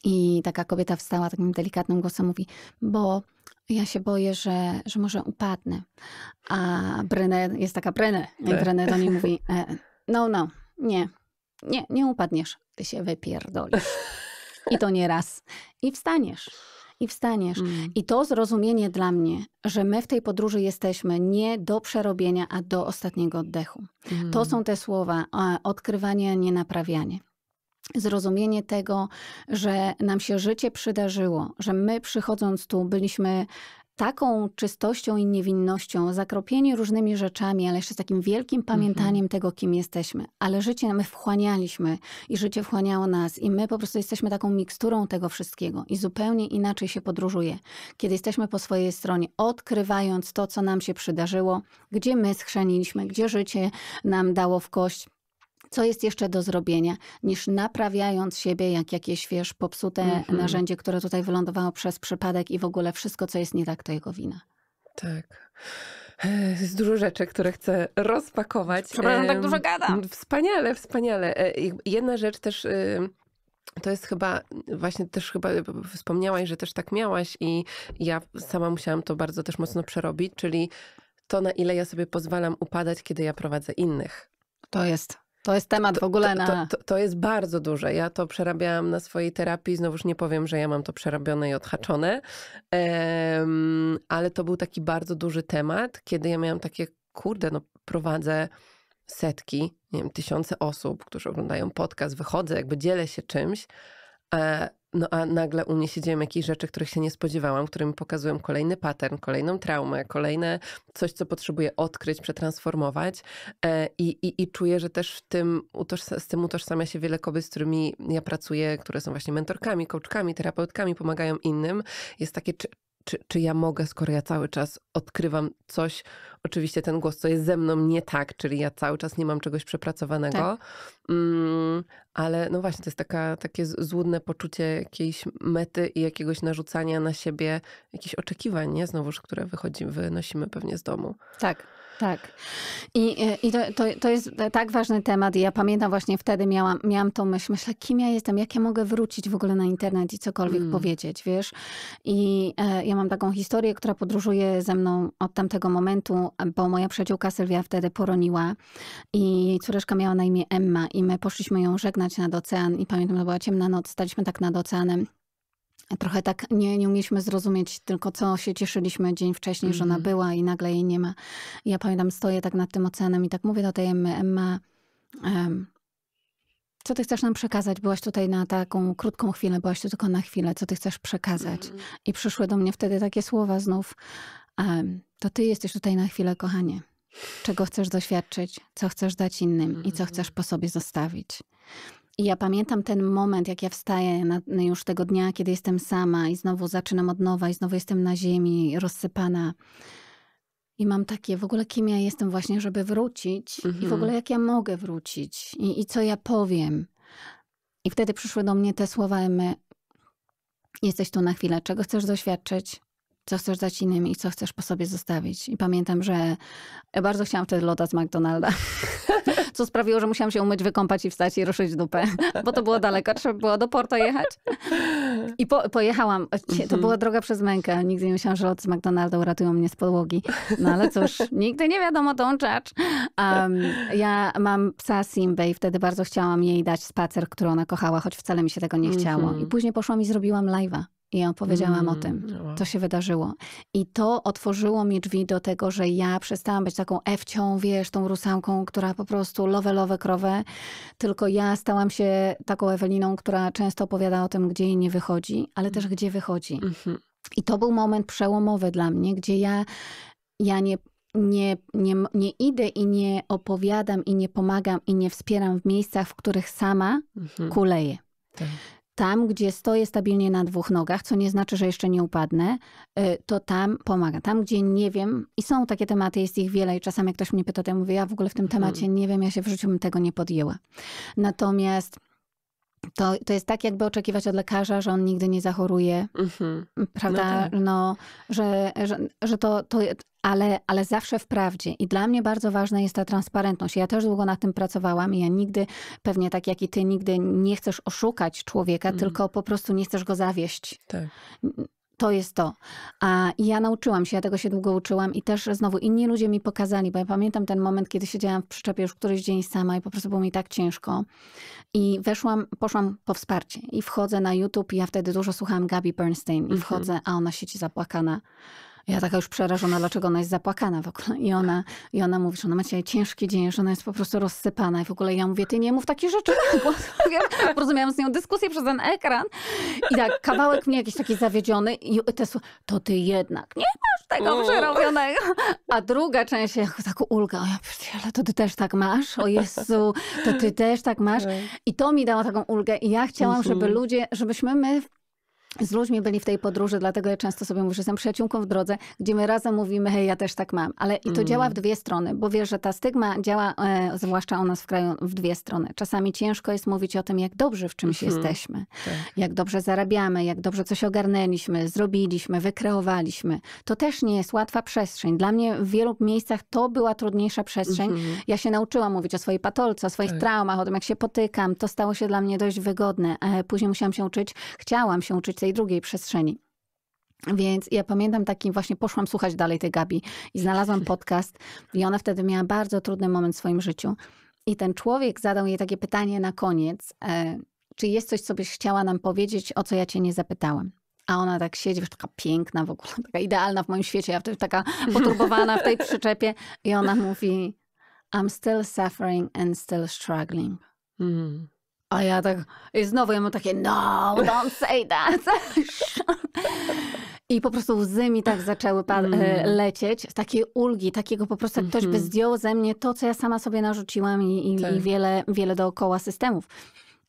I taka kobieta wstała takim delikatnym głosem, mówi, bo ja się boję, że, że może upadnę. A Brenę, jest taka Brenę. i do niej mówi, e, no, no, nie, nie, nie upadniesz, ty się wypierdolisz. I to nie raz. I wstaniesz. I wstaniesz. Mm. I to zrozumienie dla mnie, że my w tej podróży jesteśmy nie do przerobienia, a do ostatniego oddechu. Mm. To są te słowa odkrywanie, nie naprawianie zrozumienie tego, że nam się życie przydarzyło, że my przychodząc tu byliśmy taką czystością i niewinnością, zakropieni różnymi rzeczami, ale jeszcze z takim wielkim mhm. pamiętaniem tego, kim jesteśmy. Ale życie my wchłanialiśmy i życie wchłaniało nas i my po prostu jesteśmy taką miksturą tego wszystkiego i zupełnie inaczej się podróżuje, kiedy jesteśmy po swojej stronie, odkrywając to, co nam się przydarzyło, gdzie my schrzaniliśmy, gdzie życie nam dało w kość co jest jeszcze do zrobienia, niż naprawiając siebie jak jakieś, wiesz, popsute mm -hmm. narzędzie, które tutaj wylądowało przez przypadek i w ogóle wszystko, co jest nie tak, to jego wina. Tak. Jest dużo rzeczy, które chcę rozpakować. Przepraszam, tak dużo gadam. Wspaniale, wspaniale. E, jedna rzecz też... Y, to jest chyba, właśnie też chyba wspomniałaś, że też tak miałaś i ja sama musiałam to bardzo też mocno przerobić, czyli to na ile ja sobie pozwalam upadać, kiedy ja prowadzę innych. To jest to jest temat w ogóle na... To, to, to, jest bardzo duże. Ja to przerabiałam na swojej terapii. Znowuż nie powiem, że ja mam to przerabione i odhaczone, um, ale to był taki bardzo duży temat, kiedy ja miałam takie, kurde, no prowadzę setki, nie wiem, tysiące osób, którzy oglądają podcast, wychodzę, jakby dzielę się czymś, no a nagle u mnie się dzieją jakieś rzeczy, których się nie spodziewałam, które mi pokazują kolejny pattern, kolejną traumę, kolejne coś, co potrzebuję odkryć, przetransformować. E, I, i, i czuję, że też w tym z tym utożsamia się wiele kobiet, z którymi ja pracuję, które są właśnie mentorkami, coachkami, terapeutkami, pomagają innym. Jest takie, czy, czy ja mogę, skoro ja cały czas odkrywam coś, oczywiście ten głos, co jest ze mną nie tak, czyli ja cały czas nie mam czegoś przepracowanego, tak. mm, ale no właśnie, to jest taka, takie złudne poczucie jakiejś mety i jakiegoś narzucania na siebie jakichś oczekiwań, nie? Znowuż, które wychodzimy, wynosimy pewnie z domu. Tak. Tak. I, e, i to, to, to, jest tak ważny temat. I ja pamiętam właśnie wtedy miałam, miałam tą myśl, myślę, kim ja jestem, jak ja mogę wrócić w ogóle na internet i cokolwiek mm. powiedzieć, wiesz? I e, ja mam taką historię, która podróżuje ze mną od tamtego momentu, bo moja przyjaciółka Sylwia wtedy poroniła i jej córeczka miała na imię Emma i my poszliśmy ją żegnać nad ocean i pamiętam, to była ciemna noc, staliśmy tak nad oceanem trochę tak nie, nie umieliśmy zrozumieć, tylko co się cieszyliśmy dzień wcześniej, mm -hmm. że ona mhm. była i nagle jej nie ma. I ja pamiętam, stoję tak nad tym ocenem i tak mówię do tej Emmy, Emma, um, co ty chcesz nam przekazać? Byłaś tutaj na taką krótką chwilę, byłaś tu tylko na chwilę, co ty chcesz przekazać? Mm -hmm. I przyszły do mnie wtedy takie słowa znów, um, to ty jesteś tutaj na chwilę, kochanie. Czego chcesz doświadczyć, co chcesz dać innym mm -hmm. i co mhm. chcesz po sobie zostawić. I ja pamiętam ten moment, jak ja wstaję na, już tego dnia, kiedy jestem sama i znowu zaczynam od nowa i znowu jestem na ziemi, rozsypana. I mam takie, w ogóle kim ja jestem właśnie, żeby wrócić mhm. i w mhm. ogóle jak ja mogę wrócić I, i co ja powiem. I wtedy przyszły do mnie te słowa Emy, jesteś tu na chwilę, czego chcesz doświadczyć? co chcesz dać innym i co chcesz po sobie zostawić. I pamiętam, że bardzo chciałam wtedy loda z McDonalda, co sprawiło, że musiałam się umyć, wykąpać i wstać i ruszyć dupę, bo to było daleko, trzeba było do Porto jechać. I po, pojechałam. To mhm. była droga przez mękę. Nigdy nie myślałam, że lot z McDonalda uratują mnie z podłogi. No ale cóż, nigdy nie wiadomo, tą Um, ja mam psa Simbę i wtedy bardzo chciałam jej dać spacer, który ona kochała, choć wcale mi się tego nie chciało. I mhm. później poszłam i zrobiłam live'a i opowiedziałam mm, o tym, no. co się wydarzyło. I to otworzyło mi drzwi do tego, że ja przestałam być taką Ewcią, wiesz, tą rusałką, która po prostu lowe, lowe krowę, tylko ja stałam się taką Eweliną, która często opowiada o tym, gdzie jej nie wychodzi, ale też gdzie wychodzi. Mm -hmm. I to był moment przełomowy dla mnie, gdzie ja, ja nie, nie, nie, nie idę i nie opowiadam i nie pomagam i nie wspieram w miejscach, w których sama mhm. kuleję. Tak tam, gdzie stoję stabilnie na dwóch nogach, co nie znaczy, że jeszcze nie upadnę, y, to tam pomaga. Tam, gdzie nie wiem, i są takie tematy, jest ich wiele, i czasami jak ktoś mnie pyta, to ja mówię, ja w ogóle w tym mhm. temacie nie wiem, ja się w życiu bym tego nie podjęła. Natomiast to, to jest tak, jakby oczekiwać od lekarza, że on nigdy nie zachoruje, mm-hmm. prawda? No, tak. no, że, że, że to, to ale, ale zawsze w prawdzie. I dla mnie bardzo ważna jest ta transparentność. Ja też długo nad tym pracowałam i ja nigdy, pewnie tak jak i ty, nigdy nie chcesz oszukać człowieka, mm. tylko po prostu nie chcesz go zawieść. Tak. To jest to. A ja nauczyłam się, ja tego się długo uczyłam i też znowu inni ludzie mi pokazali, bo ja pamiętam ten moment, kiedy siedziałam w przyczepie już któryś dzień sama i po prostu było mi tak ciężko. I weszłam, poszłam po wsparcie i wchodzę na YouTube i ja wtedy dużo słuchałam Gabi Bernstein i mhm. wchodzę, a ona siedzi zapłakana ja taka już przerażona, dlaczego ona jest zapłakana w ogóle. I ona, i ona mówi, że ona ma dzisiaj ciężki dzień, że ona jest po prostu rozsypana. I w ogóle ja mówię, ty nie mów takich rzeczy. Porozumiałam z nią dyskusję przez ten ekran. I tak, kawałek mnie jakiś taki zawiedziony. I te słowa, to ty jednak nie masz tego mm. przerobionego. A druga część, jak tak ulga, o ja ale to ty też tak masz? O Jezu, to ty też tak masz? Tak. I to mi dało taką ulgę. I ja chciałam, mhm. żeby ludzie, żebyśmy my z ludźmi byli w tej podróży, dlatego ja często sobie mówię, że jestem przyjaciółką w drodze, gdzie my razem mówimy, hej, ja też tak mam. Ale i to mm. działa w dwie strony, bo wiesz, że ta stygma działa, e, zwłaszcza u nas w kraju, w dwie strony. Czasami ciężko jest mówić o tym, jak dobrze w czymś mm jesteśmy, tak. jak dobrze zarabiamy, jak dobrze coś ogarnęliśmy, zrobiliśmy, wykreowaliśmy. To też nie jest łatwa przestrzeń. Dla mnie w wielu miejscach to była trudniejsza przestrzeń. Mm Ja się nauczyłam mówić o swojej patolce, o swoich tak. traumach, o tym, jak się potykam. To stało się dla mnie dość wygodne. E, później musiałam się uczyć, chciałam się uczyć tej drugiej przestrzeni. Więc ja pamiętam takim właśnie, poszłam słuchać dalej tej Gabi i znalazłam podcast i ona wtedy miała bardzo trudny moment w swoim życiu. I ten człowiek zadał jej takie pytanie na koniec, e, czy jest coś, co byś chciała nam powiedzieć, o co ja cię nie zapytałem, A ona tak siedzi, taka piękna w ogóle, taka idealna w moim świecie, ja wtedy taka poturbowana w tej przyczepie i ona mówi, I'm still suffering and still struggling. Mm. A ja tak, i znowu ja mam takie, no, don't say that. I po prostu łzy mi tak zaczęły mm. E, lecieć, takiej ulgi, takiego po prostu, jak ktoś by mhm. zdjął ze mnie to, co ja sama sobie narzuciłam i, i, tak. i wiele, wiele dookoła systemów.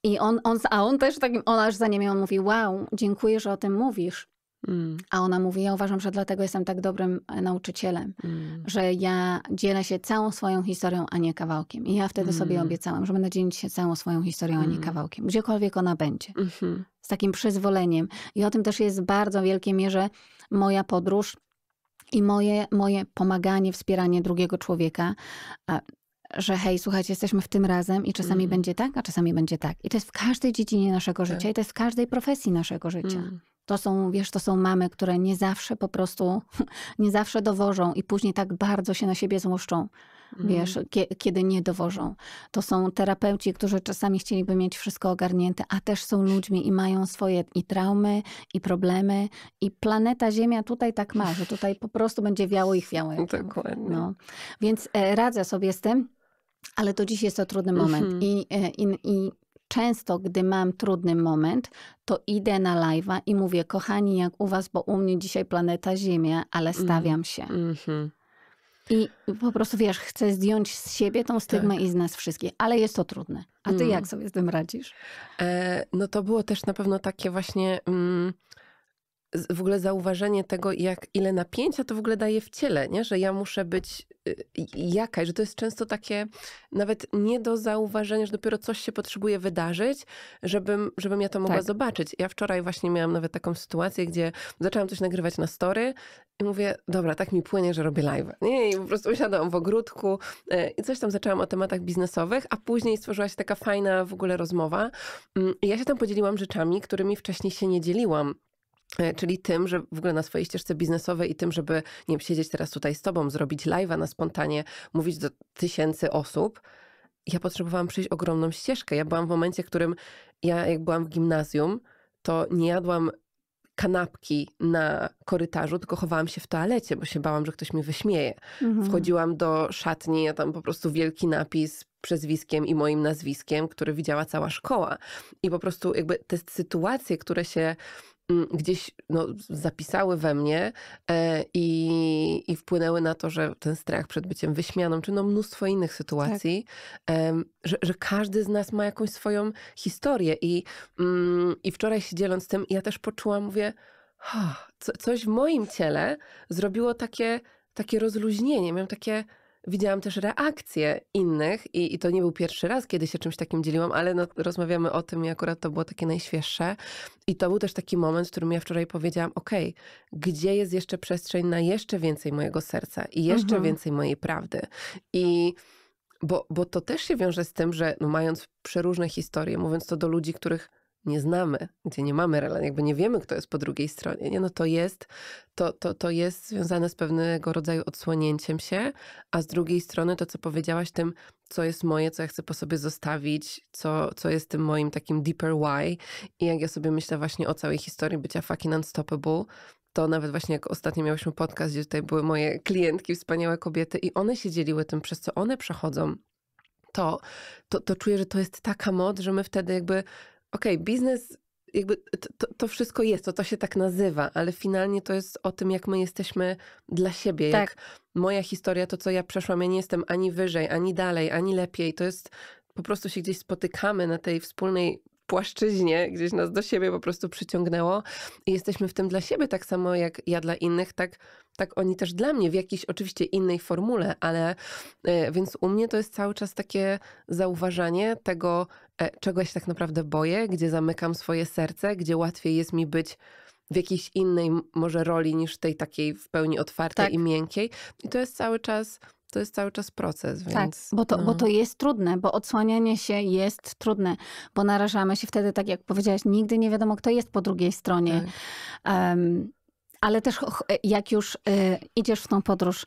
I on, on, a on też takim, on aż za niemią mówi, wow, dziękuję, że o tym mówisz. Mm. A ona mówi: Ja uważam, że dlatego jestem tak dobrym e, nauczycielem, mm. że ja dzielę się całą swoją historią, a nie kawałkiem. I ja wtedy mm. sobie obiecałam, że będę dzielić się całą swoją historią, a nie mm. kawałkiem, gdziekolwiek ona będzie. -hmm. Z takim przyzwoleniem. I o tym też jest w bardzo wielkiej mierze moja podróż i moje, moje pomaganie, wspieranie drugiego człowieka że hej, słuchajcie, jesteśmy w tym razem i czasami mm. będzie tak, a czasami będzie tak. I to jest w każdej dziedzinie naszego tak. życia i to jest w każdej profesji naszego życia. Mm. To są, wiesz, to są mamy, które nie zawsze po prostu, nie zawsze dowożą i później tak bardzo się na siebie złoszczą, mm. wiesz, mhm. kie, kiedy nie dowożą. To są terapeuci, którzy czasami chcieliby mieć wszystko ogarnięte, a też są ludźmi i mają swoje i traumy, i problemy, i planeta Ziemia tutaj tak ma, że tutaj po prostu będzie wiało ich chwiało. Dokładnie. No. Więc e, radzę sobie z tym. Ale to dziś jest to trudny moment mm -hmm. I, i, i często, gdy mam trudny moment, to idę na live'a i mówię, kochani, jak u was, bo u mnie dzisiaj planeta Ziemia, ale mm, stawiam się. Mm -hmm. I po prostu wiesz, chcę zdjąć z siebie tą stygmę tak. i z nas wszystkich, ale jest to trudne. A ty mm. jak sobie z tym radzisz? E, no to było też na pewno takie właśnie. Mm, w ogóle zauważenie tego, jak ile napięcia to w ogóle daje w ciele, nie? że ja muszę być y, y, jakaś, że to jest często takie nawet nie do zauważenia, że dopiero coś się potrzebuje wydarzyć, żebym, żebym ja to mogła tak. zobaczyć. Ja wczoraj właśnie miałam nawet taką sytuację, gdzie zaczęłam coś nagrywać na story i mówię, dobra, tak mi płynie, że robię live. Nie, i po prostu usiadłam w ogródku y, i coś tam zaczęłam o tematach biznesowych, a później stworzyła się taka fajna w ogóle rozmowa. Mm, I ja się tam podzieliłam rzeczami, którymi wcześniej się nie dzieliłam E, czyli tym, że w ogóle na swojej ścieżce biznesowej i tym, żeby nie wiem, siedzieć teraz tutaj z tobą, zrobić live'a na spontanie, mówić do tysięcy osób, ja potrzebowałam przejść ogromną ścieżkę. Ja byłam w momencie, w którym ja, jak byłam w gimnazjum, to nie jadłam kanapki na korytarzu, tylko chowałam się w toalecie, bo się bałam, że ktoś mi wyśmieje. Mhm. Wchodziłam do szatni, ja tam po prostu wielki napis przezwiskiem i moim nazwiskiem, który widziała cała szkoła. I po prostu jakby te sytuacje, które się Mm, gdzieś no, zapisały we mnie e, i, i wpłynęły na to, że ten strach przed byciem wyśmianą, czy no mnóstwo innych tak. sytuacji, tak. że, że każdy z nas ma jakąś swoją historię. I, mm, I wczoraj się dzieląc tym, ja też poczułam, mówię, oh, co, coś w moim ciele zrobiło takie, takie rozluźnienie. Miałam takie Widziałam też reakcje innych i, i, to nie był pierwszy raz, kiedy się czymś takim dzieliłam, ale no, rozmawiamy o tym i akurat to było takie najświeższe. I to był też taki moment, w którym ja wczoraj powiedziałam, ok, gdzie jest jeszcze przestrzeń na jeszcze więcej mojego serca i jeszcze mhm. więcej mojej prawdy. I bo, bo to też się wiąże z tym, że no, mając przeróżne historie, mówiąc to do ludzi, których nie znamy, gdzie nie mamy relacji, jakby nie wiemy, kto jest po drugiej stronie, nie? no to jest, to, to, to jest związane z pewnego rodzaju odsłonięciem się, a z drugiej strony to, co powiedziałaś, tym, co jest moje, co ja chcę po sobie zostawić, co, co jest tym moim takim deeper why. I jak ja sobie myślę właśnie o całej historii bycia fucking unstoppable, to nawet właśnie jak ostatnio miałyśmy podcast, gdzie tutaj były moje klientki, wspaniałe kobiety i one się dzieliły tym, przez co one przechodzą, to, to, to czuję, że to jest taka moc, że my wtedy jakby okej, okay, biznes jakby to, to, wszystko jest, to, to się tak nazywa, ale finalnie to jest o tym, jak my jesteśmy dla siebie. Tak. Jak moja historia, to co ja przeszłam, ja nie jestem ani wyżej, ani dalej, ani lepiej. To jest po prostu się gdzieś spotykamy na tej wspólnej płaszczyźnie gdzieś nas do siebie po prostu przyciągnęło i jesteśmy w tym dla siebie tak samo jak ja dla innych, tak, tak oni też dla mnie w jakiejś oczywiście innej formule, ale e, więc u mnie to jest cały czas takie zauważanie tego, e, czego się tak naprawdę boję, gdzie zamykam swoje serce, gdzie łatwiej jest mi być w jakiejś innej może roli niż tej takiej w pełni otwartej tak. i miękkiej. I to jest cały czas to jest cały czas proces. Tak, więc... Tak, bo to, no. bo to jest trudne, bo odsłanianie się jest trudne, bo narażamy się wtedy, tak jak powiedziałaś, nigdy nie wiadomo, kto jest po drugiej stronie. Tak. Um, ale też e, jak już e, idziesz w tą podróż,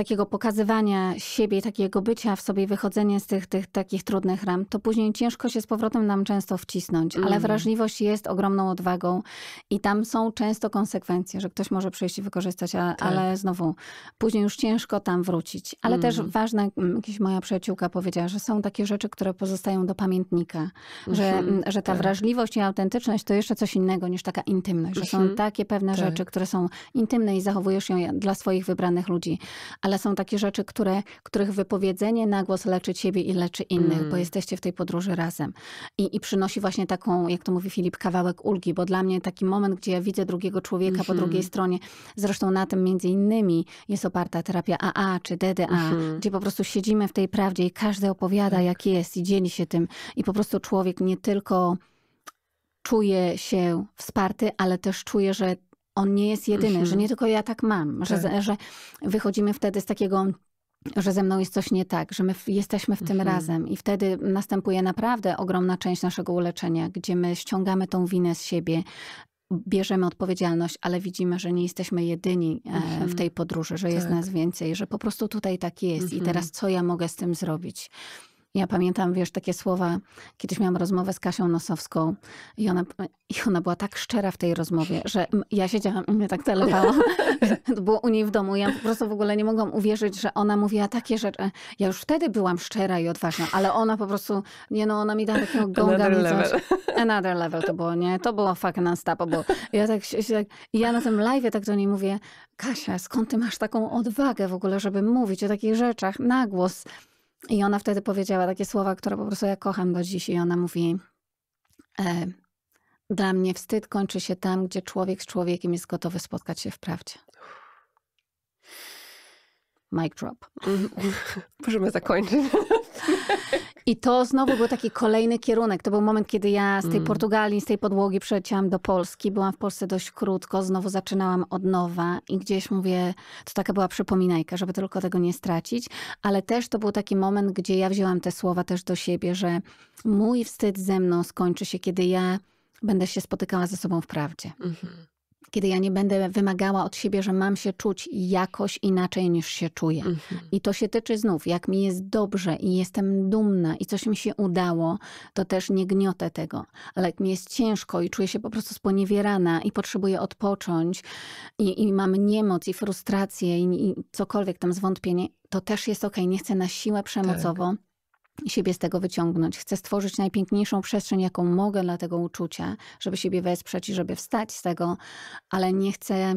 takiego pokazywania siebie, takiego bycia w sobie, wychodzenie z tych, tych takich trudnych ram, to później ciężko się z powrotem nam często wcisnąć. Ale mm. wrażliwość jest ogromną odwagą i tam są często konsekwencje, że ktoś może przyjść i wykorzystać, a, tak. ale znowu później już ciężko tam wrócić. Ale mm. też ważne, mm, jakaś moja przyjaciółka powiedziała, że są takie rzeczy, które pozostają do pamiętnika, że, mhm. mm. że ta tak. wrażliwość i autentyczność to jeszcze coś innego niż taka intymność, że są mhm. takie pewne tak. rzeczy, które są intymne i zachowujesz ją dla swoich wybranych ludzi. Ale ale są takie rzeczy, które, których wypowiedzenie na głos leczy ciebie i leczy innych, mm. bo jesteście w tej podróży razem. I, I przynosi właśnie taką, jak to mówi Filip, kawałek ulgi, bo dla mnie taki moment, gdzie ja widzę drugiego człowieka mm -hmm. po drugiej mhm. stronie, zresztą na tym między innymi jest oparta terapia AA czy DDA, mm -hmm. gdzie po prostu siedzimy w tej prawdzie i każdy opowiada, tak. jak jest i dzieli się tym. I po prostu człowiek nie tylko czuje się wsparty, ale też czuje, że on nie jest jedyny, mhm. że nie tylko ja tak mam, że, tak. że wychodzimy wtedy z takiego że ze mną jest coś nie tak, że my jesteśmy w tym mhm. razem i wtedy następuje naprawdę ogromna część naszego uleczenia, gdzie my ściągamy tą winę z siebie, bierzemy odpowiedzialność, ale widzimy, że nie jesteśmy jedyni e, mhm. w tej podróży, że tak. jest nas więcej, że po prostu tutaj tak jest mhm. i teraz co ja mogę z tym zrobić? Ja pamiętam, wiesz, takie słowa, kiedyś miałam rozmowę z Kasią Nosowską i ona, i ona była tak szczera w tej rozmowie, że ja siedziałam i mnie tak To było u niej w domu. Ja po prostu w ogóle nie mogłam uwierzyć, że ona mówiła takie rzeczy. Ja już wtedy byłam szczera i odważna, ale ona po prostu, nie no, ona mi dała takiego gonga. Another level. Another level to było, nie? To było fucking non-stop, bo ja tak, tak ja na tym live tak do niej mówię, Kasia, skąd ty masz taką odwagę w ogóle, żeby mówić o takich rzeczach na głos? I ona wtedy powiedziała takie słowa, które po prostu ja kocham do dziś. I ona mówi: e, Dla mnie wstyd kończy się tam, gdzie człowiek z człowiekiem jest gotowy spotkać się w prawdzie. Mic drop. Możemy zakończyć. I to znowu był taki kolejny kierunek. To był moment, kiedy ja z tej mm. Portugalii, z tej podłogi przeleciałam do Polski. Byłam w Polsce dość krótko, znowu zaczynałam od nowa i gdzieś mówię, to taka była przypominajka, żeby tylko tego nie stracić. Ale też to był taki moment, gdzie ja wzięłam te słowa też do siebie, że mój wstyd ze mną skończy się, kiedy ja będę się spotykała ze sobą w prawdzie. Mhm kiedy ja nie będę wymagała od siebie, że mam się czuć jakoś inaczej niż się czuję. Mhm. I to się tyczy znów, jak mi jest dobrze i jestem dumna i coś mi się udało, to też nie gniotę tego. Ale jak mi jest ciężko i czuję się po prostu sponiewierana i potrzebuję odpocząć i, i mam niemoc i frustrację i, i cokolwiek tam zwątpienie, to też jest ok. Nie chcę na siłę tak. przemocowo. Tak siebie z tego wyciągnąć. Chcę stworzyć najpiękniejszą przestrzeń, jaką mogę dla tego uczucia, żeby siebie wesprzeć i żeby wstać z tego, ale nie chcę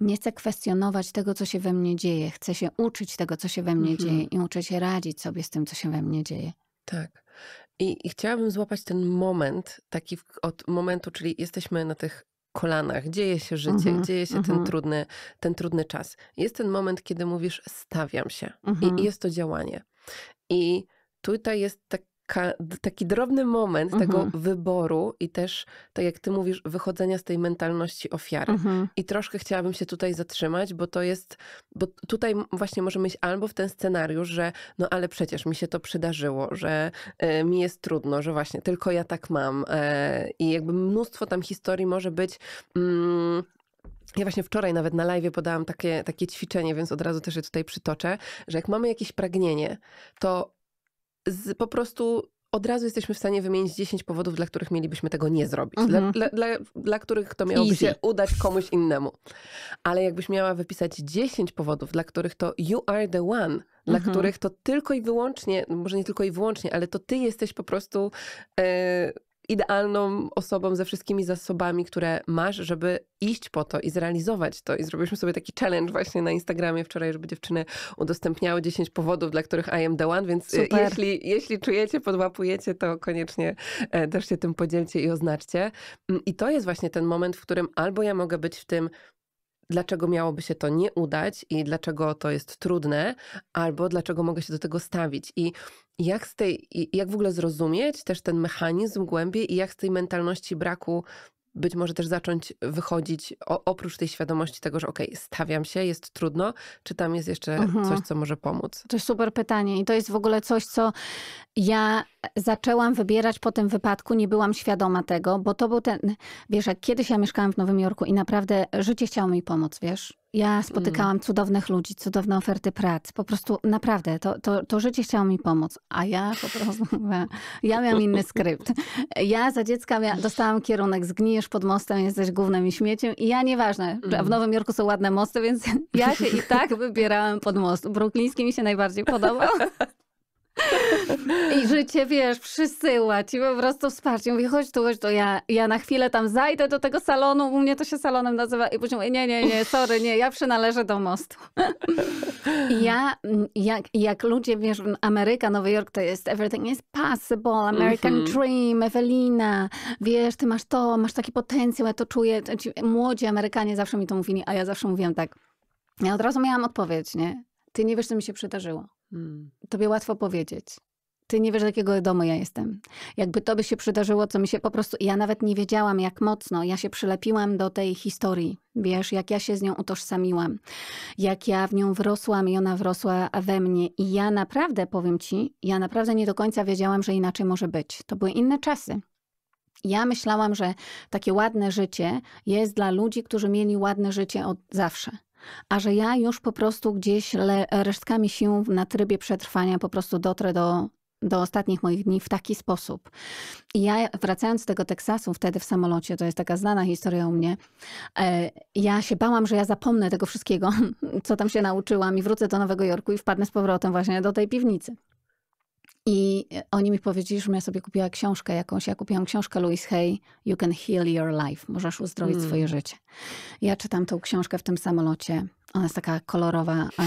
nie chcę kwestionować tego, co się we mnie dzieje. Chcę się uczyć tego, co się we mnie mhm. dzieje i uczę się radzić sobie z tym, co się we mnie dzieje. Tak. I, I, chciałabym złapać ten moment, taki od momentu, czyli jesteśmy na tych kolanach, dzieje się życie, mhm. dzieje się mhm. ten, trudny, ten trudny czas. Jest ten moment, kiedy mówisz, stawiam się. I, I mhm. jest to działanie. I tutaj jest taki drobny moment mhm. tego wyboru i też, tak jak ty mówisz, wychodzenia z tej mentalności ofiary. Mhm. I troszkę chciałabym się tutaj zatrzymać, bo to jest, bo tutaj właśnie możemy mieć albo w ten scenariusz, że no ale przecież mi się to przydarzyło, że e, mi jest trudno, że właśnie tylko ja tak mam. E, I jakby mnóstwo tam historii może być. Mm, ja właśnie wczoraj nawet na live podałam takie, takie ćwiczenie, więc od razu też je tutaj przytoczę, że jak mamy jakieś pragnienie, to z, po prostu od razu jesteśmy w stanie wymienić 10 powodów, dla których mielibyśmy tego nie zrobić. Mhm. Dla, dla, dla, których to miałoby Easy. się udać komuś innemu. Ale jakbyś miała wypisać 10 powodów, dla których to you are the one, dla mhm. których to tylko i wyłącznie, może nie tylko i wyłącznie, ale to ty jesteś po prostu e, idealną osobą ze wszystkimi zasobami, które masz, żeby iść po to i zrealizować to. I zrobiliśmy sobie taki challenge właśnie na Instagramie wczoraj, żeby dziewczyny udostępniały 10 powodów, dla których I am the one, więc e, Super. jeśli, jeśli czujecie, podłapujecie, to koniecznie e, też się tym podzielcie i oznaczcie. Mm, I to jest właśnie ten moment, w którym albo ja mogę być w tym dlaczego miałoby się to nie udać i dlaczego to jest trudne, albo dlaczego mogę się do tego stawić. I jak, z tej, jak w ogóle zrozumieć też ten mechanizm głębiej i jak z tej mentalności braku być może też zacząć wychodzić o, oprócz tej świadomości tego, że okej, okay, stawiam się, jest trudno, czy tam jest jeszcze mhm. coś, co może pomóc? To jest super pytanie i to jest w ogóle coś, co ja zaczęłam wybierać po tym wypadku, nie byłam świadoma tego, bo to był ten, wiesz, jak kiedyś ja mieszkałam w Nowym Jorku i naprawdę życie chciało mi pomóc, wiesz? Ja mm. spotykałam cudownych ludzi, cudowne oferty prac. Po prostu naprawdę to, to, to życie chciało mi pomóc, a ja po prostu ja miałam inny skrypt. Ja za dziecka mia, dostałam kierunek zgnijesz pod mostem, jesteś głównym i śmieciem i ja nieważne, mm. w Nowym Jorku są ładne mosty, więc ja się i tak wybierałam pod most. Brukliński mi się najbardziej podobał. I życie, wiesz, przysyła ci po prostu wsparcie. Mówi, chodź tu, chodź tu, ja, ja na chwilę tam zajdę do tego salonu, u mnie to się salonem nazywa. I później mówię, nie, nie, nie, sorry, nie, ja przynależę do mostu. I ja, mm, jak, jak ludzie, wiesz, Ameryka, Nowy Jork to jest everything is possible, American mm -hmm. dream, Ewelina, wiesz, ty masz to, masz taki potencjał, ja to czuję. Ci młodzi Amerykanie zawsze mi to mówili, a ja zawsze mówiłam tak. Ja od razu miałam odpowiedź, nie? Ty nie wiesz, co mi się przydarzyło. Hmm. Tobie łatwo powiedzieć. Ty nie wiesz, jakiego domu ja jestem. Jakby to by się przydarzyło, co mi się po prostu. Ja nawet nie wiedziałam, jak mocno ja się przylepiłam do tej historii. Wiesz, jak ja się z nią utożsamiłam, jak ja w nią wrosłam i ona wrosła we mnie. I ja naprawdę, powiem ci, ja naprawdę nie do końca wiedziałam, że inaczej może być. To były inne czasy. Ja myślałam, że takie ładne życie jest dla ludzi, którzy mieli ładne życie od zawsze a że ja już po prostu gdzieś le, resztkami sił na trybie przetrwania po prostu dotrę do, do ostatnich moich dni w taki sposób. I ja wracając z tego Teksasu wtedy w samolocie, to jest taka znana historia u mnie, e, ja się bałam, że ja zapomnę tego wszystkiego, co tam się nauczyłam i wrócę do Nowego Jorku i wpadnę z powrotem właśnie do tej piwnicy. I e, oni mi powiedzieli, że ja sobie kupiła książkę jakąś. Ja kupiłam książkę Louise Hay, You Can Heal Your Life. Możesz uzdrowić mm. swoje życie. Ja czytam tą książkę w tym samolocie. Ona jest taka kolorowa, a,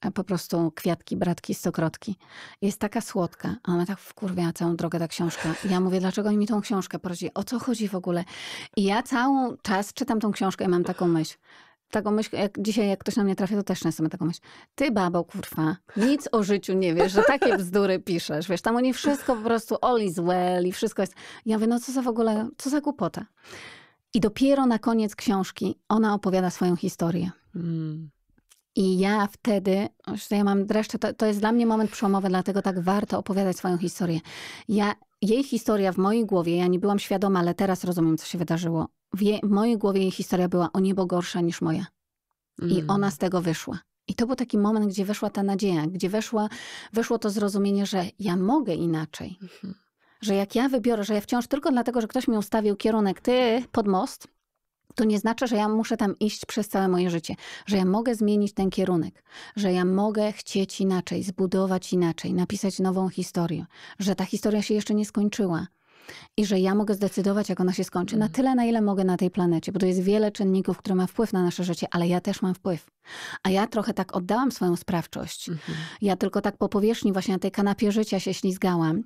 a po prostu kwiatki, bratki, stokrotki. Jest taka słodka. A ona tak wkurwia całą drogę ta książka. I ja mówię, dlaczego oni mi tą książkę poradzili? O co chodzi w ogóle? I ja cały czas czytam tą książkę i mam taką myśl taką myśl, jak dzisiaj jak ktoś na mnie trafia, to też często mam taką myśl. Ty babo, kurwa, nic o życiu nie wiesz, że takie bzdury piszesz, wiesz, tam oni wszystko po prostu all is well i wszystko jest. Ja mówię, no co za w ogóle, co za głupota. I dopiero na koniec książki ona opowiada swoją historię. Hmm. I ja wtedy, ja mam dreszcze, to, to jest dla mnie moment przełomowy, dlatego tak warto opowiadać swoją historię. Ja jej historia w mojej głowie, ja nie byłam świadoma, ale teraz rozumiem, co się wydarzyło. W, jej, w mojej głowie jej historia była o niebo gorsza niż moja. Mm. I ona z tego wyszła. I to był taki moment, gdzie weszła ta nadzieja, gdzie weszła, weszło to zrozumienie, że ja mogę inaczej. Mm -hmm. Że jak ja wybiorę, że ja wciąż tylko dlatego, że ktoś mi ustawił kierunek, ty pod most, to nie znaczy, że ja muszę tam iść przez całe moje życie, że ja mogę zmienić ten kierunek, że ja mogę chcieć inaczej, zbudować inaczej, napisać nową historię, że ta historia się jeszcze nie skończyła. I że ja mogę zdecydować, jak ona się skończy, na mhm. tyle, na ile mogę na tej planecie, bo to jest wiele czynników, które ma wpływ na nasze życie, ale ja też mam wpływ. A ja trochę tak oddałam swoją sprawczość. Mhm. Ja tylko tak po powierzchni, właśnie na tej kanapie życia się ślizgałam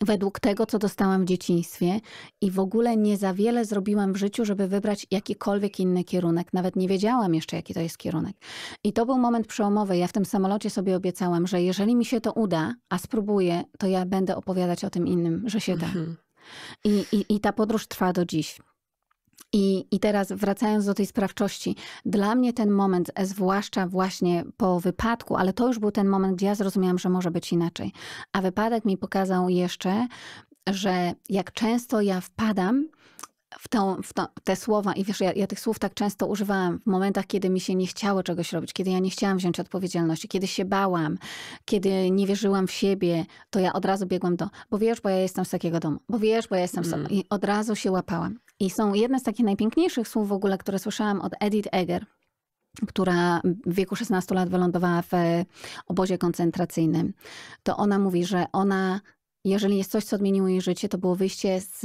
według tego, co dostałam w dzieciństwie i w ogóle nie za wiele zrobiłam w życiu, żeby wybrać jakikolwiek inny kierunek. Nawet nie wiedziałam jeszcze, jaki to jest kierunek. I to był moment przełomowy. Ja w tym samolocie sobie obiecałam, że jeżeli mi się to uda, a spróbuję, to ja będę opowiadać o tym innym, że się da. Mhm. I, i, I ta podróż trwa do dziś. I, I teraz wracając do tej sprawczości, dla mnie ten moment, e, zwłaszcza właśnie po wypadku, ale to już był ten moment, gdzie ja zrozumiałam, że może być inaczej. A wypadek mi pokazał jeszcze, że jak często ja wpadam w, tą, w to, te słowa, i wiesz, ja, ja, tych słów tak często używałam w momentach, kiedy mi się nie chciało czegoś robić, kiedy ja nie chciałam wziąć odpowiedzialności, kiedy się bałam, kiedy nie wierzyłam w siebie, to ja od razu biegłam do, bo wiesz, bo ja jestem z takiego domu, bo wiesz, bo ja jestem mm. sama. I od razu się łapałam. I są jedne z takich najpiękniejszych słów w ogóle, które słyszałam od Edith Eger, która w wieku 16 lat wylądowała w e, obozie koncentracyjnym. To ona mówi, że ona jeżeli jest coś, co odmieniło jej życie, to było wyjście z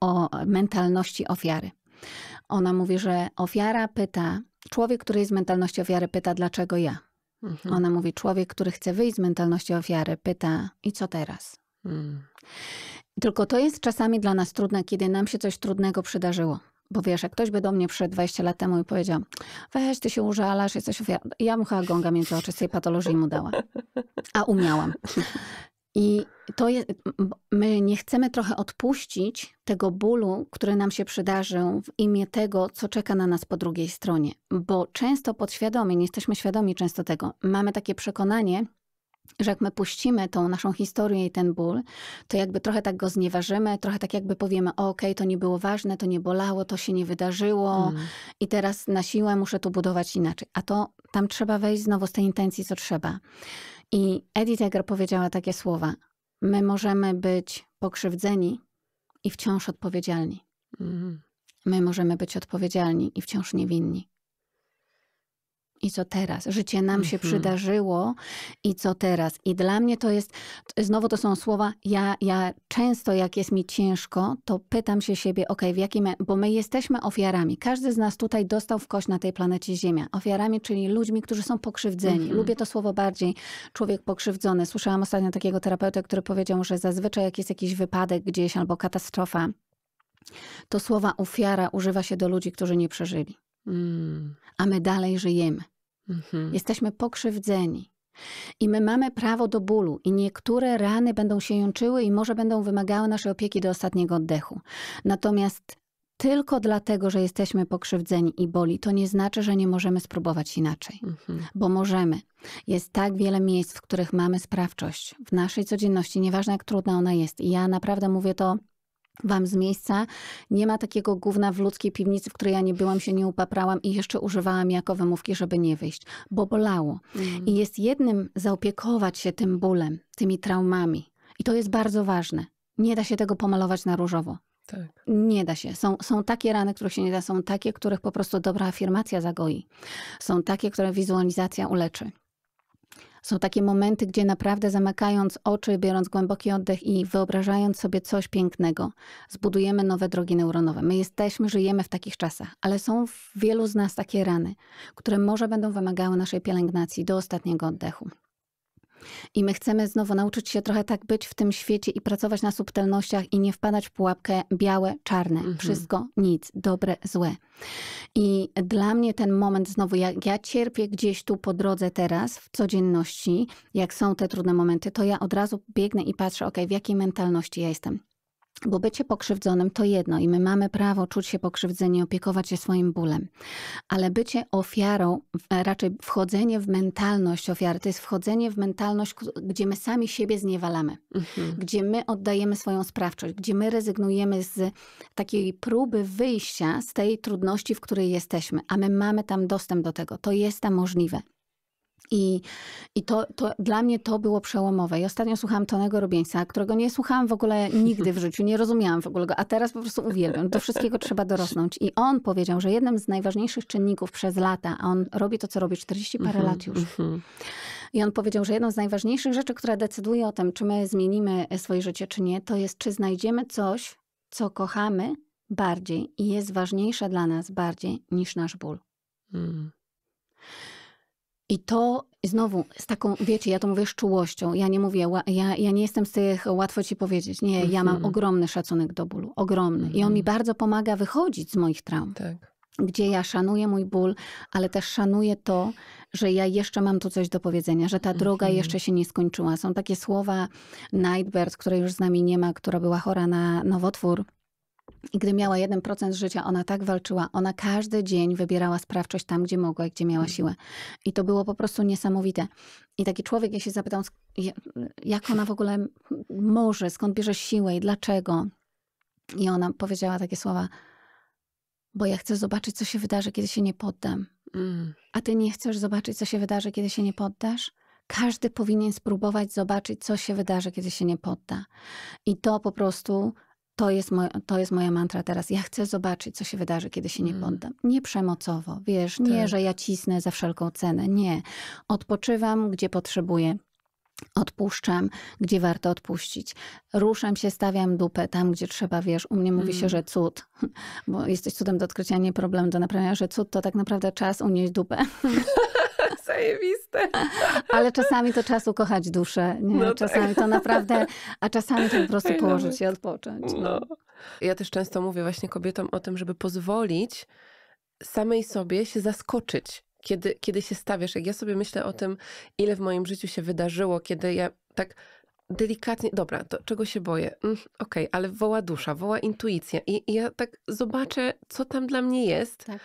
o mentalności ofiary. Ona mówi, że ofiara pyta, człowiek, który jest z mentalności ofiary, pyta, dlaczego ja? Mhm. Ona mówi, człowiek, który chce wyjść z mentalności ofiary, pyta, i co teraz? Mhm. Tylko to jest czasami dla nas trudne, kiedy nam się coś trudnego przydarzyło. Bo wiesz, jak ktoś by do mnie przyszedł 20 lat temu i powiedział, weź, ty się użalasz, jesteś ofiarą. Ja mu chyba gonga między oczy z tej patologii mu dała. A umiałam. I to jest, my nie chcemy trochę odpuścić tego bólu, który nam się przydarzył w imię tego, co czeka na nas po drugiej stronie. Bo często podświadomie, nie jesteśmy świadomi często tego, mamy takie przekonanie, że jak my puścimy tą naszą historię i ten ból, to jakby trochę tak go znieważymy, trochę tak jakby powiemy, okej, okay, to nie było ważne, to nie bolało, to się nie wydarzyło mm. i teraz na siłę muszę to budować inaczej. A to tam trzeba wejść znowu z tej intencji, co trzeba. I Edith Eger powiedziała takie słowa. My możemy być pokrzywdzeni i wciąż odpowiedzialni. Mm. My możemy być odpowiedzialni i wciąż niewinni i co teraz? Życie nam się mhm. przydarzyło i co teraz? I dla mnie to jest, znowu to są słowa, ja, ja często jak jest mi ciężko, to pytam się siebie, ok, w jakim, bo my jesteśmy ofiarami. Każdy z nas tutaj dostał w kość na tej planecie Ziemia. Ofiarami, czyli ludźmi, którzy są pokrzywdzeni. Mhm. Lubię to słowo bardziej, człowiek pokrzywdzony. Słyszałam ostatnio takiego terapeutę, który powiedział, że zazwyczaj jak jest jakiś wypadek gdzieś albo katastrofa, to słowa ofiara używa się do ludzi, którzy nie przeżyli. Mm. A my dalej żyjemy. Mhm. Jesteśmy pokrzywdzeni. I my mamy prawo do bólu, i niektóre rany będą się jączyły i może będą wymagały naszej opieki do ostatniego oddechu. Natomiast tylko dlatego, że jesteśmy pokrzywdzeni i boli, to nie znaczy, że nie możemy spróbować inaczej, mhm. bo możemy. Jest tak wiele miejsc, w których mamy sprawczość w naszej codzienności, nieważne jak trudna ona jest. I ja naprawdę mówię to Wam z miejsca. Nie ma takiego gówna w ludzkiej piwnicy, w której ja nie byłam, się nie upaprałam i jeszcze używałam jako wymówki, żeby nie wyjść, bo bolało. Mm. I jest jednym zaopiekować się tym bólem, tymi traumami. I to jest bardzo ważne. Nie da się tego pomalować na różowo. Tak. Nie da się. Są, są takie rany, których się nie da, są takie, których po prostu dobra afirmacja zagoi. Są takie, które wizualizacja uleczy. Są takie momenty, gdzie naprawdę zamykając oczy, biorąc głęboki oddech i wyobrażając sobie coś pięknego, zbudujemy nowe drogi neuronowe. My jesteśmy, żyjemy w takich czasach, ale są w wielu z nas takie rany, które może będą wymagały naszej pielęgnacji do ostatniego oddechu. I my chcemy znowu nauczyć się trochę tak być w tym świecie i pracować na subtelnościach i nie wpadać w pułapkę białe, czarne, mhm. wszystko, nic, dobre, złe. I dla mnie ten moment znowu, jak ja cierpię gdzieś tu po drodze teraz, w codzienności, jak są te trudne momenty, to ja od razu biegnę i patrzę, ok, w jakiej mentalności ja jestem. Bo bycie pokrzywdzonym to jedno i my mamy prawo czuć się pokrzywdzeni, opiekować się swoim bólem. Ale bycie ofiarą, e, raczej wchodzenie w mentalność ofiary, to jest wchodzenie w mentalność, gdzie my sami siebie zniewalamy, mhm. gdzie my oddajemy swoją sprawczość, gdzie my rezygnujemy z takiej próby wyjścia z tej trudności, w której jesteśmy, a my mamy tam dostęp do tego. To jest tam możliwe. I, i to, to dla mnie to było przełomowe. I ostatnio słuchałam Tonego Robieńca, którego nie słuchałam w ogóle nigdy w życiu, nie rozumiałam w ogóle go, a teraz po prostu uwielbiam. Do wszystkiego trzeba dorosnąć. I on powiedział, że jednym z najważniejszych czynników przez lata, a on robi to, co robi 40 parę mm -hmm, lat już. Mm -hmm. I on powiedział, że jedną z najważniejszych rzeczy, która decyduje o tym, czy my zmienimy e, swoje życie, czy nie, to jest, czy znajdziemy coś, co kochamy bardziej i jest ważniejsze dla nas bardziej niż nasz ból. Mm. I to znowu z taką, wiecie, ja to mówię z czułością. Ja nie mówię, ja, ja nie jestem z tych, łatwo ci powiedzieć. Nie, ja mam mhm. ogromny szacunek do bólu. Ogromny. I on mi mhm. bardzo pomaga wychodzić z moich traum. Tak. Gdzie ja szanuję mój ból, ale też szanuję to, że ja jeszcze mam tu coś do powiedzenia, że ta droga mhm. jeszcze się nie skończyła. Są takie słowa Nightbird, której już z nami nie ma, która była chora na nowotwór i gdy miała 1% życia, ona tak walczyła. Ona każdy dzień wybierała sprawczość tam, gdzie mogła i gdzie miała mhm. siłę. I to było po prostu niesamowite. I taki człowiek, ja się zapytał, jak ona w ogóle może, skąd bierze siłę i dlaczego? I ona powiedziała takie słowa, bo ja chcę zobaczyć, co się wydarzy, kiedy się nie poddam. Mm. A ty nie chcesz zobaczyć, co się wydarzy, kiedy się nie poddasz? Każdy powinien spróbować zobaczyć, co się wydarzy, kiedy się nie podda. I to po prostu to jest, moja, to jest moja mantra teraz. Ja chcę zobaczyć, co się wydarzy, kiedy się nie mm. poddam. Nie przemocowo, wiesz, tak. nie, że ja cisnę za wszelką cenę. Nie. Odpoczywam, gdzie potrzebuję. Odpuszczam, gdzie warto odpuścić. Ruszam się, stawiam dupę tam, gdzie trzeba, wiesz. U mnie mówi mm. się, że cud, bo jesteś cudem do odkrycia, nie problem do naprawienia, że cud to tak naprawdę czas unieść dupę. zajebiste. Ale czasami to czas ukochać duszę. Nie? No tak. czasami tak. to naprawdę, a czasami to po prostu no położyć i odpocząć. No. no. Ja też często mówię właśnie kobietom o tym, żeby pozwolić samej sobie się zaskoczyć. Kiedy, kiedy się stawiasz, jak ja sobie myślę o tym, ile w moim życiu się wydarzyło, kiedy ja tak delikatnie, dobra, to czego się boję? Mm, Okej, okay, ale woła dusza, woła intuicja i, i, ja tak zobaczę, co tam dla mnie jest. Tak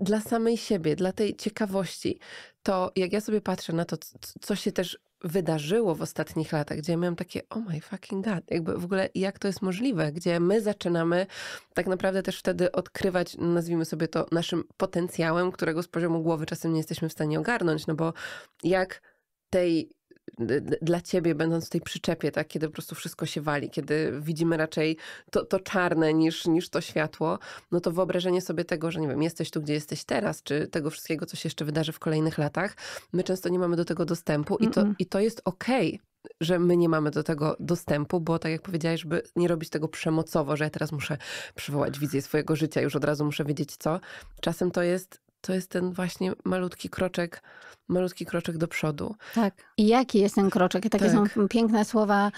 dla samej siebie, dla tej ciekawości, to jak ja sobie patrzę na to, co się też wydarzyło w ostatnich latach, gdzie ja miałam takie, oh my fucking god, jakby w ogóle jak to jest możliwe, gdzie my zaczynamy tak naprawdę też wtedy odkrywać, nazwijmy sobie to naszym potencjałem, którego z poziomu głowy czasem nie jesteśmy w stanie ogarnąć, no bo jak tej dla ciebie, będąc w tej przyczepie, tak, kiedy po prostu wszystko się wali, kiedy widzimy raczej to, to czarne niż, niż to światło, no to wyobrażenie sobie tego, że nie wiem, jesteś tu, gdzie jesteś teraz, czy tego wszystkiego, co się jeszcze wydarzy w kolejnych latach, my często nie mamy do tego dostępu i, to, i to jest okej. Okay że my nie mamy do tego dostępu, bo tak jak powiedziałeś, żeby nie robić tego przemocowo, że ja teraz muszę przywołać wizję swojego życia, już od razu muszę wiedzieć co. Czasem to jest to jest ten właśnie malutki kroczek, malutki kroczek do przodu. Tak. I jaki jest ten kroczek? I takie tak. są piękne słowa,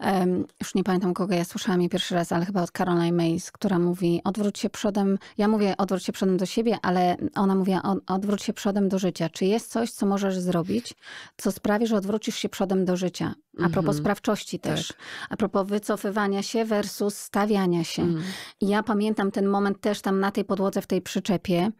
um, już nie pamiętam kogo ja słyszałam je pierwszy raz, ale chyba od Caroline Mays, która mówi odwróć się przodem, ja mówię odwróć się przodem do siebie, ale ona mówi odwróć się przodem do życia. Czy jest coś, co możesz zrobić, co sprawi, że odwrócisz się przodem do życia? A propos mhm. sprawczości też. Tak. A propos wycofywania się versus stawiania się. Mhm. Ja pamiętam ten moment też tam na tej podłodze w tej przyczepie,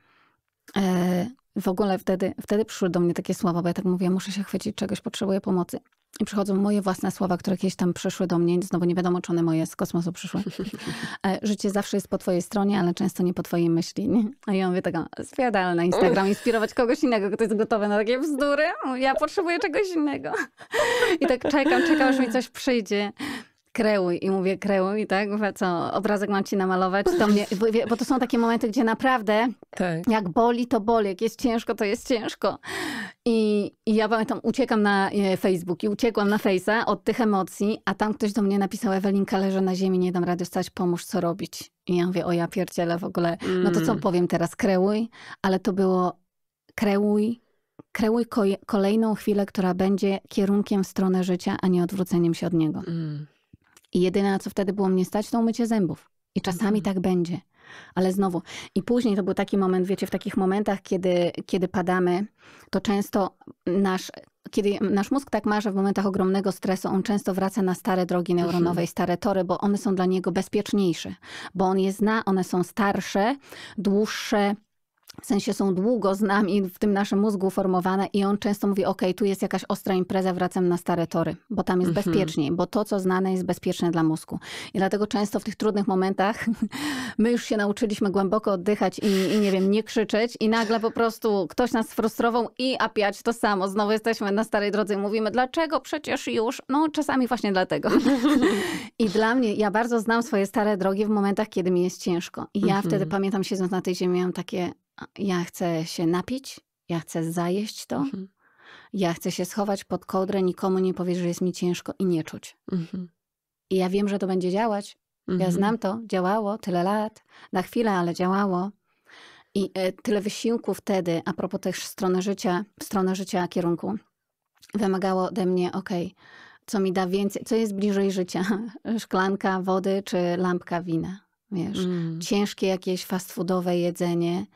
E, w ogóle wtedy, wtedy przyszły do mnie takie słowa, bo ja tak mówię, muszę się chwycić czegoś, potrzebuję pomocy. I przychodzą moje własne słowa, które kiedyś tam przyszły do mnie, znowu nie wiadomo, czy one moje z kosmosu przyszły. E, życie zawsze jest po twojej stronie, ale często nie po twojej myśli. Nie? A ja mówię taka, spiadala na Instagram, inspirować kogoś innego, kto jest gotowy na takie bzdury. Ja potrzebuję czegoś innego. I tak czekam, czekam, aż mi coś przyjdzie kreuj i mówię kreuj, tak? Mówię, co, obrazek mam ci namalować, to mnie, bo, bo to są takie momenty, gdzie naprawdę tak. jak boli, to boli, jak jest ciężko, to jest ciężko. I, I, ja pamiętam, uciekam na e, Facebook i uciekłam na Face'a od tych emocji, a tam ktoś do mnie napisał, Ewelinka leży na ziemi, nie dam rady stać, pomóż, co robić? I ja mówię, o ja pierdzielę w ogóle, no to co mm. powiem teraz, kreuj? Ale to było kreuj, kreuj kolejną chwilę, która będzie kierunkiem w stronę życia, a nie odwróceniem się od niego. Mm. I jedyne, na co wtedy było mnie stać, to umycie zębów. I czasami mhm. tak będzie. Ale znowu, i później to był taki moment, wiecie, w takich momentach, kiedy, kiedy padamy, to często nasz, kiedy nasz mózg tak ma, że w momentach ogromnego stresu on często wraca na stare drogi mhm. neuronowe mhm. i stare tory, bo one są dla niego bezpieczniejsze, bo on je zna, one są starsze, dłuższe, w sensie są długo z nami, w tym naszym mózgu formowane i on często mówi, ok, tu jest jakaś ostra impreza, wracam na stare tory, bo tam jest mhm. bezpieczniej, bo to, co znane jest bezpieczne dla mózgu. I dlatego często w tych trudnych momentach my już się nauczyliśmy głęboko oddychać i, i nie wiem, nie krzyczeć i nagle po prostu ktoś nas frustrował i apiać to samo. Znowu jesteśmy na starej drodze i mówimy, dlaczego przecież już? No czasami właśnie dlatego. I dla mnie, ja bardzo znam swoje stare drogi w momentach, kiedy mi jest ciężko. I ja mhm. wtedy pamiętam siedząc na tej ziemi, miałam takie ja chcę się napić, ja chcę zajeść to, mhm. ja chcę się schować pod kołdrę, nikomu nie powiedzieć, że jest mi ciężko i nie czuć. Mhm. I ja wiem, że to będzie działać. Mhm. Ja znam to, działało tyle lat, na chwilę, ale działało. I e, tyle wysiłku wtedy, a propos też strony życia, strony życia kierunku, wymagało ode mnie, okej, okay, co mi da więcej, co jest bliżej życia? Szklanka wody czy lampka wina? Wiesz, mm. ciężkie jakieś fast foodowe jedzenie,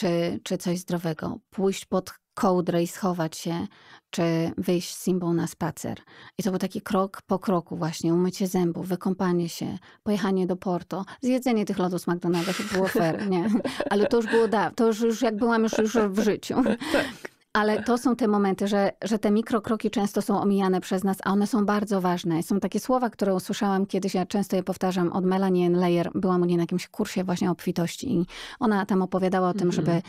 czy, czy coś zdrowego, pójść pod kołdrę i schować się, czy wyjść z Simbą na spacer. I to był taki krok po kroku właśnie, umycie zębów, wykąpanie się, pojechanie do Porto, zjedzenie tych lodów z McDonalda, to było fair, nie? Ale to już było da. to już, już jak byłam już, już w życiu. Tak. Ale to są te momenty, że, że te mikrokroki często są omijane przez nas, a one są bardzo ważne. Są takie słowa, które usłyszałam kiedyś, ja często je powtarzam, od Melanie Layer, Byłam u niej na jakimś kursie właśnie o obfitości i ona tam opowiadała o tym, mhm. żeby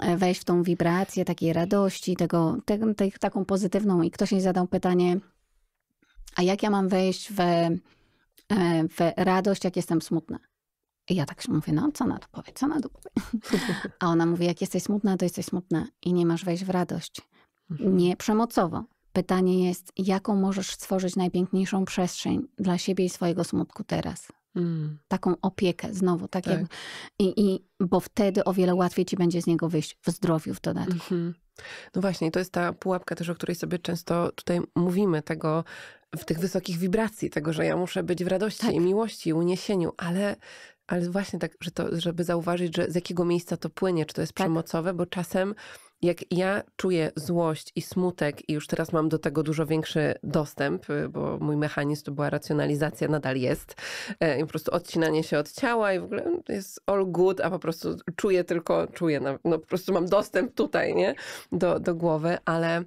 e, wejść w tą wibrację takiej radości, tego, te, te, taką pozytywną. I ktoś jej zadał pytanie, a jak ja mam wejść w, e, w radość, jak jestem smutna? I ja tak mówię, no co na to powie, co na to powie. A ona mówi, jak jesteś smutna, to jesteś smutna i nie masz wejść w radość. Mhm. Nie przemocowo. Pytanie jest, jaką możesz stworzyć najpiękniejszą przestrzeń dla siebie i swojego smutku teraz. Mm. Taką opiekę znowu, tak, tak. Jak, i, i, bo wtedy o wiele łatwiej ci będzie z niego wyjść w zdrowiu w dodatku. Mm-hmm. No właśnie, to jest ta pułapka też, o której sobie często tutaj mówimy, tego w tych wysokich wibracji, tego, że ja muszę być w radości tak. i miłości, uniesieniu, ale ale właśnie tak, że to, żeby zauważyć, że z jakiego miejsca to płynie, czy to jest tak. przemocowe, bo czasem jak ja czuję złość i smutek, i już teraz mam do tego dużo większy dostęp, y, bo mój mechanizm to była racjonalizacja, nadal jest, e, i po prostu odcinanie się od ciała, i w ogóle no, jest all good, a po prostu czuję tylko, czuję, no, no po prostu mam dostęp tutaj, nie, do, do głowy, ale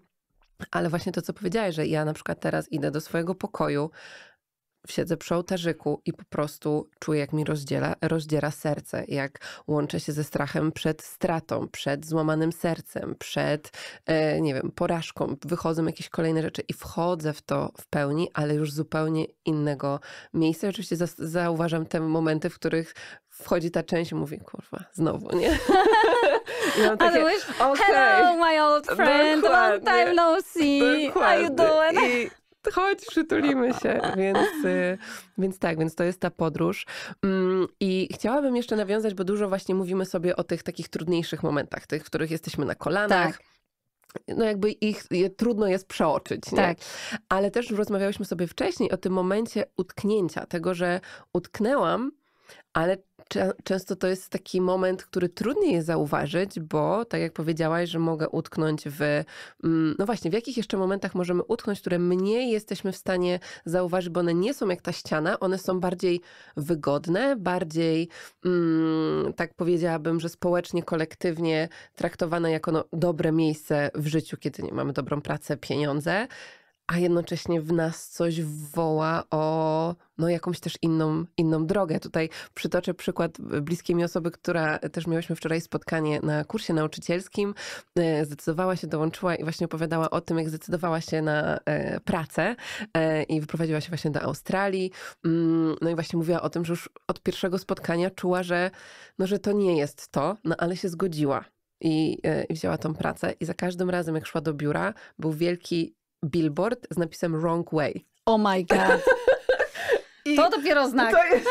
ale właśnie to, co powiedziałeś, że ja na przykład teraz idę do swojego pokoju, siedzę przy ołtarzyku i po prostu czuję, jak mi rozdziela, rozdziera serce, jak łączę się ze strachem przed stratą, przed złamanym sercem, przed, e, nie wiem, porażką. Wychodzą jakieś kolejne rzeczy i wchodzę w to w pełni, ale już zupełnie innego miejsca. oczywiście za, zauważam te momenty, w których wchodzi ta część i mówię, kurwa, znowu, nie? ja takie, Hello, okay. my old friend, long time no see, how you doing? I chodź, przytulimy się. Więc, y, więc tak, więc to jest ta podróż. Mm, I chciałabym jeszcze nawiązać, bo dużo właśnie mówimy sobie o tych takich trudniejszych momentach, tych, w których jesteśmy na kolanach. Tak no jakby ich je, trudno jest przeoczyć. Tak. Ale też rozmawiałyśmy sobie wcześniej o tym momencie utknięcia, tego, że utknęłam, ale często to jest taki moment, który trudniej jest zauważyć, bo tak jak powiedziałaś, że mogę utknąć w. Mm, no właśnie, w jakich jeszcze momentach możemy utknąć, które mniej jesteśmy w stanie zauważyć, bo one nie są jak ta ściana, one są bardziej wygodne, bardziej, mm, tak powiedziałabym, że społecznie, kolektywnie traktowane jako no, dobre miejsce w życiu, kiedy nie mamy dobrą pracę, pieniądze a jednocześnie w nas coś woła o no, jakąś też inną, inną drogę. Tutaj przytoczę przykład bliskiej mi osoby, która też miałyśmy wczoraj spotkanie na kursie nauczycielskim. E, zdecydowała się, dołączyła i właśnie opowiadała o tym, jak zdecydowała się na e, pracę e, i wyprowadziła się właśnie do Australii. Mm, no i właśnie mówiła o tym, że już od pierwszego spotkania czuła, że, no, że to nie jest to, no ale się zgodziła. I, i wzięła tą pracę, i za każdym razem, jak szła do biura, był wielki billboard z napisem Wrong Way. Oh my god. I to dopiero znak. To jest,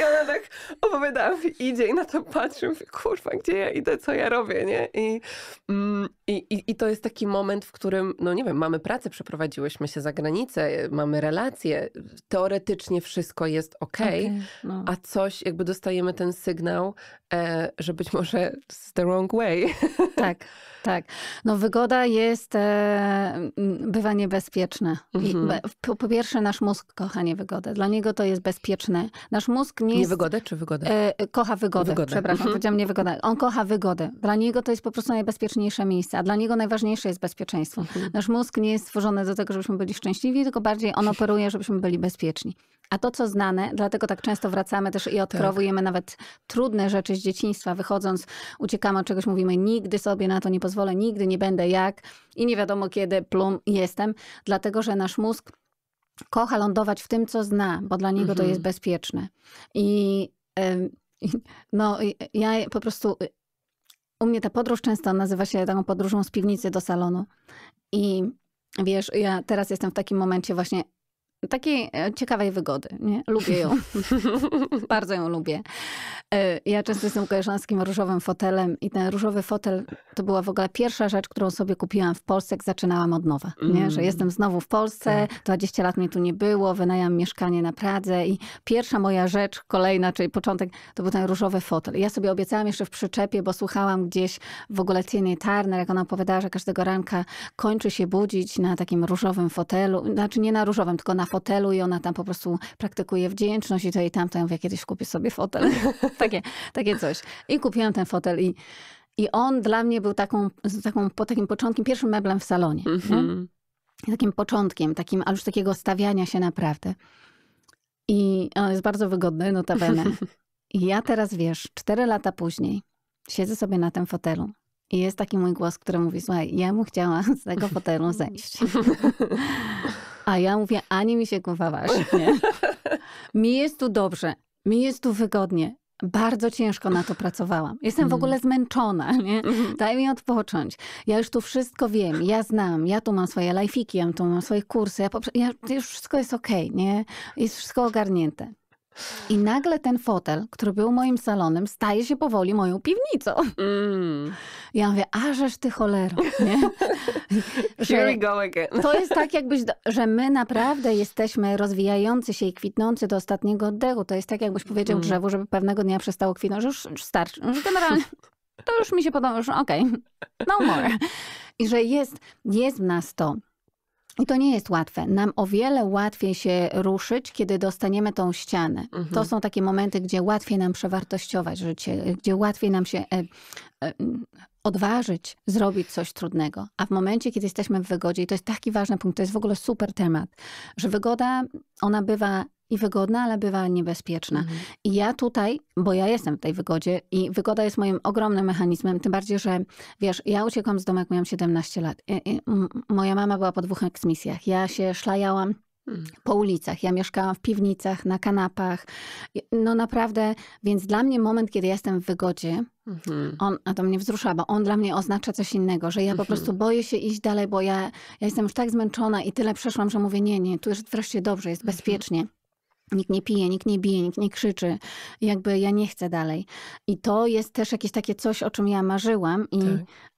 i ona tak opowiadała, idzie i na to patrzy, kurwa, gdzie ja idę, co ja robię, nie? I, mm, i, I to jest taki moment, w którym, no nie wiem, mamy pracę, przeprowadziłyśmy się za granicę, mamy relacje, teoretycznie wszystko jest okej, okay, okay, no. a coś, jakby dostajemy ten sygnał, e, że być może it's the wrong way. Tak, tak. No wygoda jest, e, bywa niebezpieczna. Mhm. po, po pierwsze nasz mózg kocha niewygodę, dla niego to jest bezpieczne. Nasz mózg mózg nie jest... Niewygodę czy wygodę? E, e, kocha wygodę, wygodę. przepraszam, mhm. powiedziałam niewygodę. On kocha wygodę. Dla niego to jest po prostu najbezpieczniejsze miejsce, a dla niego najważniejsze jest bezpieczeństwo. Mhm. Nasz mózg nie jest stworzony do tego, żebyśmy byli szczęśliwi, tylko bardziej on operuje, żebyśmy byli bezpieczni. A to, co znane, dlatego tak często wracamy też i tak. odkrowujemy tak. nawet trudne rzeczy z dzieciństwa, wychodząc, uciekamy od czegoś, mówimy nigdy sobie na to nie pozwolę, nigdy nie będę jak i nie wiadomo kiedy plum jestem, dlatego, że nasz mózg kocha lądować w tym, co zna, bo dla niego mhm. to jest bezpieczne. I no, ja po prostu. Y, u mnie ta podróż często nazywa się taką podróżą z piwnicy do salonu. I wiesz, ja teraz jestem w takim momencie właśnie takiej e, ciekawej wygody. Nie? Lubię ją. Bardzo ją lubię. E, ja często jestem kojarzona z takim różowym fotelem i ten różowy fotel to była w ogóle pierwsza rzecz, którą sobie kupiłam w Polsce, jak zaczynałam od nowa. Nie? Że mm. jestem znowu w Polsce, tak. 20 lat mnie tu nie było, wynajam mieszkanie na Pradze i pierwsza moja rzecz, kolejna, czyli początek, to był ten różowy fotel. I ja sobie obiecałam jeszcze w przyczepie, bo słuchałam gdzieś w ogóle Tiny Turner, jak ona opowiadała, że każdego ranka kończy się budzić na takim różowym fotelu, znaczy nie na różowym, tylko na fotelu i ona tam po prostu praktykuje wdzięczność i to i tamto. Ja mówię, kiedyś kupię sobie fotel. takie, takie coś. I kupiłam ten fotel i, i on dla mnie był taką, taką, takim początkiem, pierwszym meblem w salonie. Mm -hmm. Takim początkiem, takim, ale już takiego stawiania się naprawdę. I on jest bardzo wygodny, notabene. I ja teraz, wiesz, cztery lata później siedzę sobie na tym fotelu i jest taki mój głos, który mówi, słuchaj, ja mu chciała z tego fotelu zejść. A ja mówię, ani mi się głowa nie? Mi jest tu dobrze, mi jest tu wygodnie. Bardzo ciężko na to pracowałam. Jestem w ogóle mm. zmęczona, nie? Mhm. Daj mi odpocząć. Ja już tu wszystko wiem, ja znam, ja tu mam swoje lajfiki, ja tu mam swoje kursy, ja, ja już wszystko jest okej, okay, nie? Jest wszystko ogarnięte. I nagle ten fotel, który był moim salonem, staje się powoli moją piwnicą. Mm. Ja mówię, a żeż ty cholero, nie? Here we go again. to jest tak jakbyś, że my naprawdę jesteśmy rozwijający się i kwitnący do ostatniego oddechu. To jest tak jakbyś powiedział mm. drzewu, żeby pewnego dnia przestało kwitnąć, że już, już starczy, generalnie to już mi się podoba, już okej, okay. no more. I że jest, jest w nas to, i to nie jest łatwe. Nam o wiele łatwiej się ruszyć, kiedy dostaniemy tą ścianę. Mhm. To są takie momenty, gdzie łatwiej nam przewartościować życie, gdzie łatwiej nam się e, e, odważyć, zrobić coś trudnego. A w momencie, kiedy jesteśmy w wygodzie, i to jest taki ważny punkt, to jest w ogóle super temat, że wygoda, ona bywa i wygodna, ale bywa niebezpieczna. Mhm. I ja tutaj, bo ja jestem w tej wygodzie i wygoda jest moim ogromnym mechanizmem, tym bardziej, że wiesz, ja uciekłam z domu, jak miałam 17 lat. moja mama była po dwóch eksmisjach. Ja się szlajałam mhm. po ulicach. Ja mieszkałam w piwnicach, na kanapach. No naprawdę, więc dla mnie moment, kiedy jestem w wygodzie, mhm. on, a to mnie wzrusza, bo on dla mnie oznacza coś innego, że ja mhm. po prostu boję się iść dalej, bo ja, ja jestem już tak zmęczona i tyle przeszłam, że mówię, nie, nie, tu jest wreszcie dobrze, jest mhm. bezpiecznie. Nikt nie pije, nikt nie bije, nikt nie krzyczy. Jakby ja nie chcę dalej. I to jest też jakieś takie coś, o czym ja marzyłam, i, tak.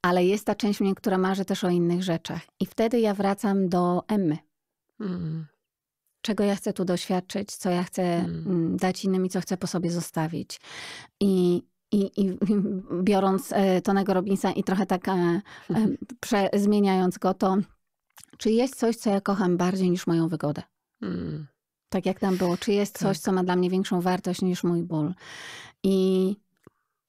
ale jest ta część mnie, która marzy też o innych rzeczach. I wtedy ja wracam do Emmy. Mm. Czego ja chcę tu doświadczyć, co ja chcę mm. mm dać innym i co chcę po sobie zostawić. I i, I, biorąc e, Tonego Robinsa i trochę tak e, e, prze, zmieniając go, to czy jest coś, co ja kocham bardziej niż moją wygodę? Mm. Tak jak tam było. Czy jest coś, tak. co ma dla mnie większą wartość niż mój ból? I,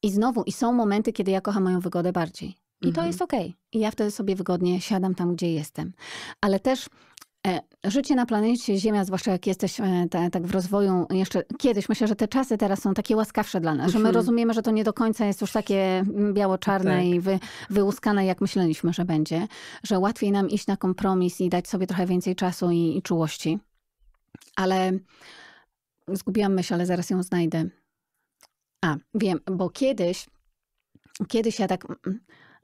i znowu, i są momenty, kiedy ja kocham moją wygodę bardziej. I mhm. to jest okej. Okay. I ja wtedy sobie wygodnie siadam tam, gdzie jestem. Ale też e, Życie na planecie Ziemia, zwłaszcza jak jesteś e, tak w rozwoju jeszcze kiedyś, myślę, że te czasy teraz są takie łaskawsze dla nas, że my mhm. rozumiemy, że to nie do końca jest już takie mm, biało-czarne tak. i wy, wyłuskane, jak myśleliśmy, że będzie, że łatwiej nam iść na kompromis i dać sobie trochę więcej czasu i, i czułości. Ale zgubiłam myśl, ale zaraz ją znajdę. A, wiem, bo kiedyś, kiedyś ja tak mm,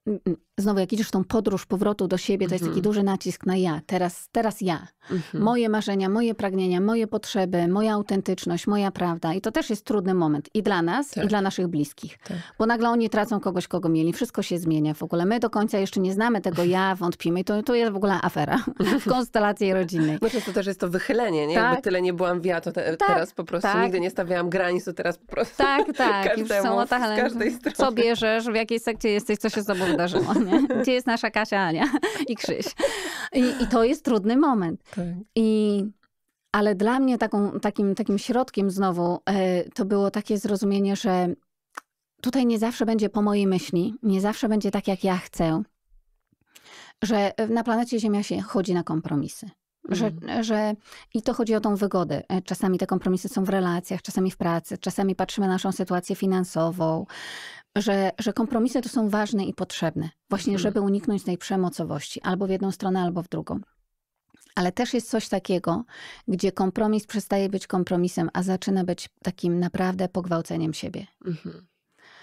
mm, znowu jak idziesz tą podróż powrotu do siebie, to mhm. jest taki mhm. duży nacisk na ja, teraz, teraz ja. Mhm. Moje marzenia, moje pragnienia, moje potrzeby, moja autentyczność, moja prawda. I to też jest trudny moment i dla nas, tak. i dla naszych bliskich. Tak. Bo nagle oni tracą kogoś, kogo mieli. Wszystko się zmienia w ogóle. My do końca jeszcze nie znamy tego ja, wątpimy. I to, to jest w ogóle afera w konstelacji rodzinnej. przecież to też jest to wychylenie, nie? Tak. Jakby tyle nie byłam ja, to te, tak, teraz po prostu tak. nigdy nie stawiałam granic, to teraz po prostu tak, tak. każdemu, są, z każdej strony. Co bierzesz, w jakiej sekcie jesteś, co się z tobą wydarzyło nie? Gdzie jest nasza Kasia, Ania i Krzyś? I, i to jest trudny moment. Tak. I, ale dla mnie taką, takim, takim środkiem znowu e, to było takie zrozumienie, że tutaj nie zawsze będzie po mojej myśli, nie zawsze będzie tak, jak ja chcę. Że na planecie Ziemia się chodzi na kompromisy. Że, mhm. że i to chodzi o tą wygodę. E, czasami te kompromisy są w relacjach, czasami w pracy, czasami patrzymy na naszą sytuację finansową, że, że kompromisy to są ważne i potrzebne, właśnie mhm. żeby uniknąć tej przemocowości albo w jedną stronę, albo w drugą. Ale też jest coś takiego, gdzie kompromis przestaje być kompromisem, a zaczyna być takim naprawdę pogwałceniem siebie. Mhm.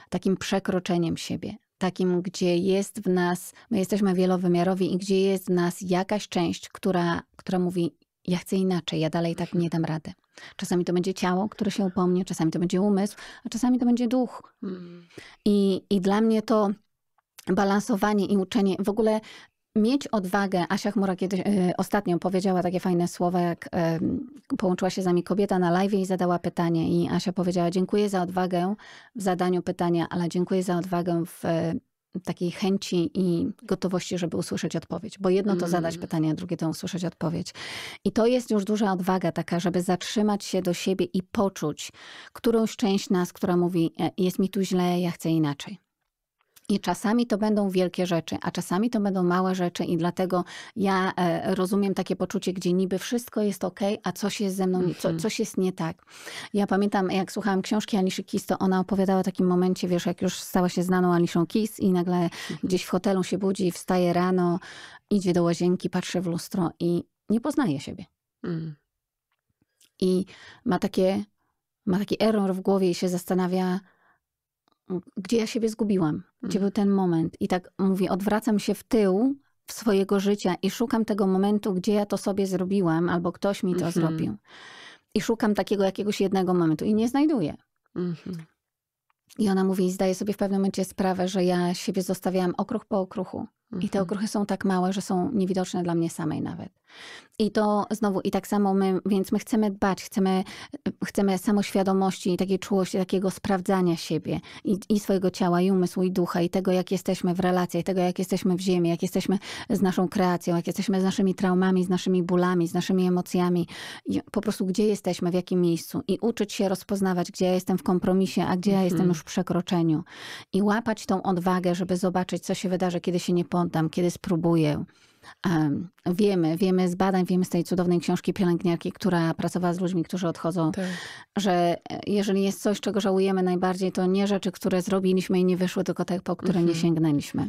Takim przekroczeniem siebie, takim, gdzie jest w nas, my jesteśmy wielowymiarowi i gdzie jest w nas jakaś część, która, która mówi: Ja chcę inaczej, ja dalej tak mhm. nie dam rady. Czasami to będzie ciało, które się upomnie, czasami to będzie umysł, a czasami to będzie duch. Mm. I, I dla mnie to balansowanie i uczenie, w ogóle mieć odwagę, Asia Chmura kiedyś, y, ostatnio powiedziała takie fajne słowa, jak y, połączyła się z nami kobieta na live i zadała pytanie i Asia powiedziała dziękuję za odwagę w zadaniu pytania, ale dziękuję za odwagę w y, takiej chęci i gotowości, żeby usłyszeć odpowiedź. Bo jedno to zadać mm. pytanie, a drugie to usłyszeć odpowiedź. I to jest już duża odwaga taka, żeby zatrzymać się do siebie i poczuć którąś część nas, która mówi, e, jest mi tu źle, ja chcę inaczej. I czasami to będą wielkie rzeczy, a czasami to będą małe rzeczy, i dlatego ja e, rozumiem takie poczucie, gdzie niby wszystko jest ok, a coś jest ze mną, mm -hmm. co, mhm. coś jest nie tak. Ja pamiętam, jak słuchałam książki Aliszy Kis, to ona opowiadała o takim momencie, wiesz, jak już stała się znaną Aliszą Kis i nagle mm -hmm. gdzieś w hotelu się budzi, wstaje rano, idzie do łazienki, patrzy w lustro i nie poznaje siebie. Mm. I ma takie ma taki error w głowie i się zastanawia, gdzie ja siebie zgubiłam, gdzie mm. był ten moment. I tak mówię, odwracam się w tył w swojego życia i szukam tego momentu, gdzie ja to sobie zrobiłam, albo ktoś mi to mhm. zrobił. I szukam takiego jakiegoś jednego momentu i nie znajduję. Mhm. I ona mówi, zdaje sobie w pewnym momencie sprawę, że ja siebie zostawiałam okruch po okruchu. I te mhm. okruchy są tak małe, że są niewidoczne dla mnie samej nawet. I to znowu, i tak samo my, więc my chcemy dbać, chcemy, e, chcemy samoświadomości, takiej czułości, takiego sprawdzania siebie i, i swojego ciała, i umysłu, i ducha, i tego, jak jesteśmy w relacjach, i tego, jak jesteśmy w ziemi, jak jesteśmy z naszą kreacją, jak jesteśmy z naszymi traumami, z naszymi bólami, z naszymi emocjami. I po prostu, gdzie jesteśmy, w jakim miejscu. I uczyć się rozpoznawać, gdzie ja jestem w kompromisie, a gdzie mhm. ja jestem mhm. już w przekroczeniu. I łapać tą odwagę, żeby zobaczyć, co się wydarzy, kiedy się nie poddam, kiedy spróbuję. Wiemy, wiemy z badań, wiemy z tej cudownej książki pielęgniarki, która pracowała z ludźmi, którzy odchodzą, tak. że e, jeżeli jest coś, czego żałujemy najbardziej, to nie rzeczy, które zrobiliśmy i nie wyszły, tylko te, po które mhm. nie sięgnęliśmy.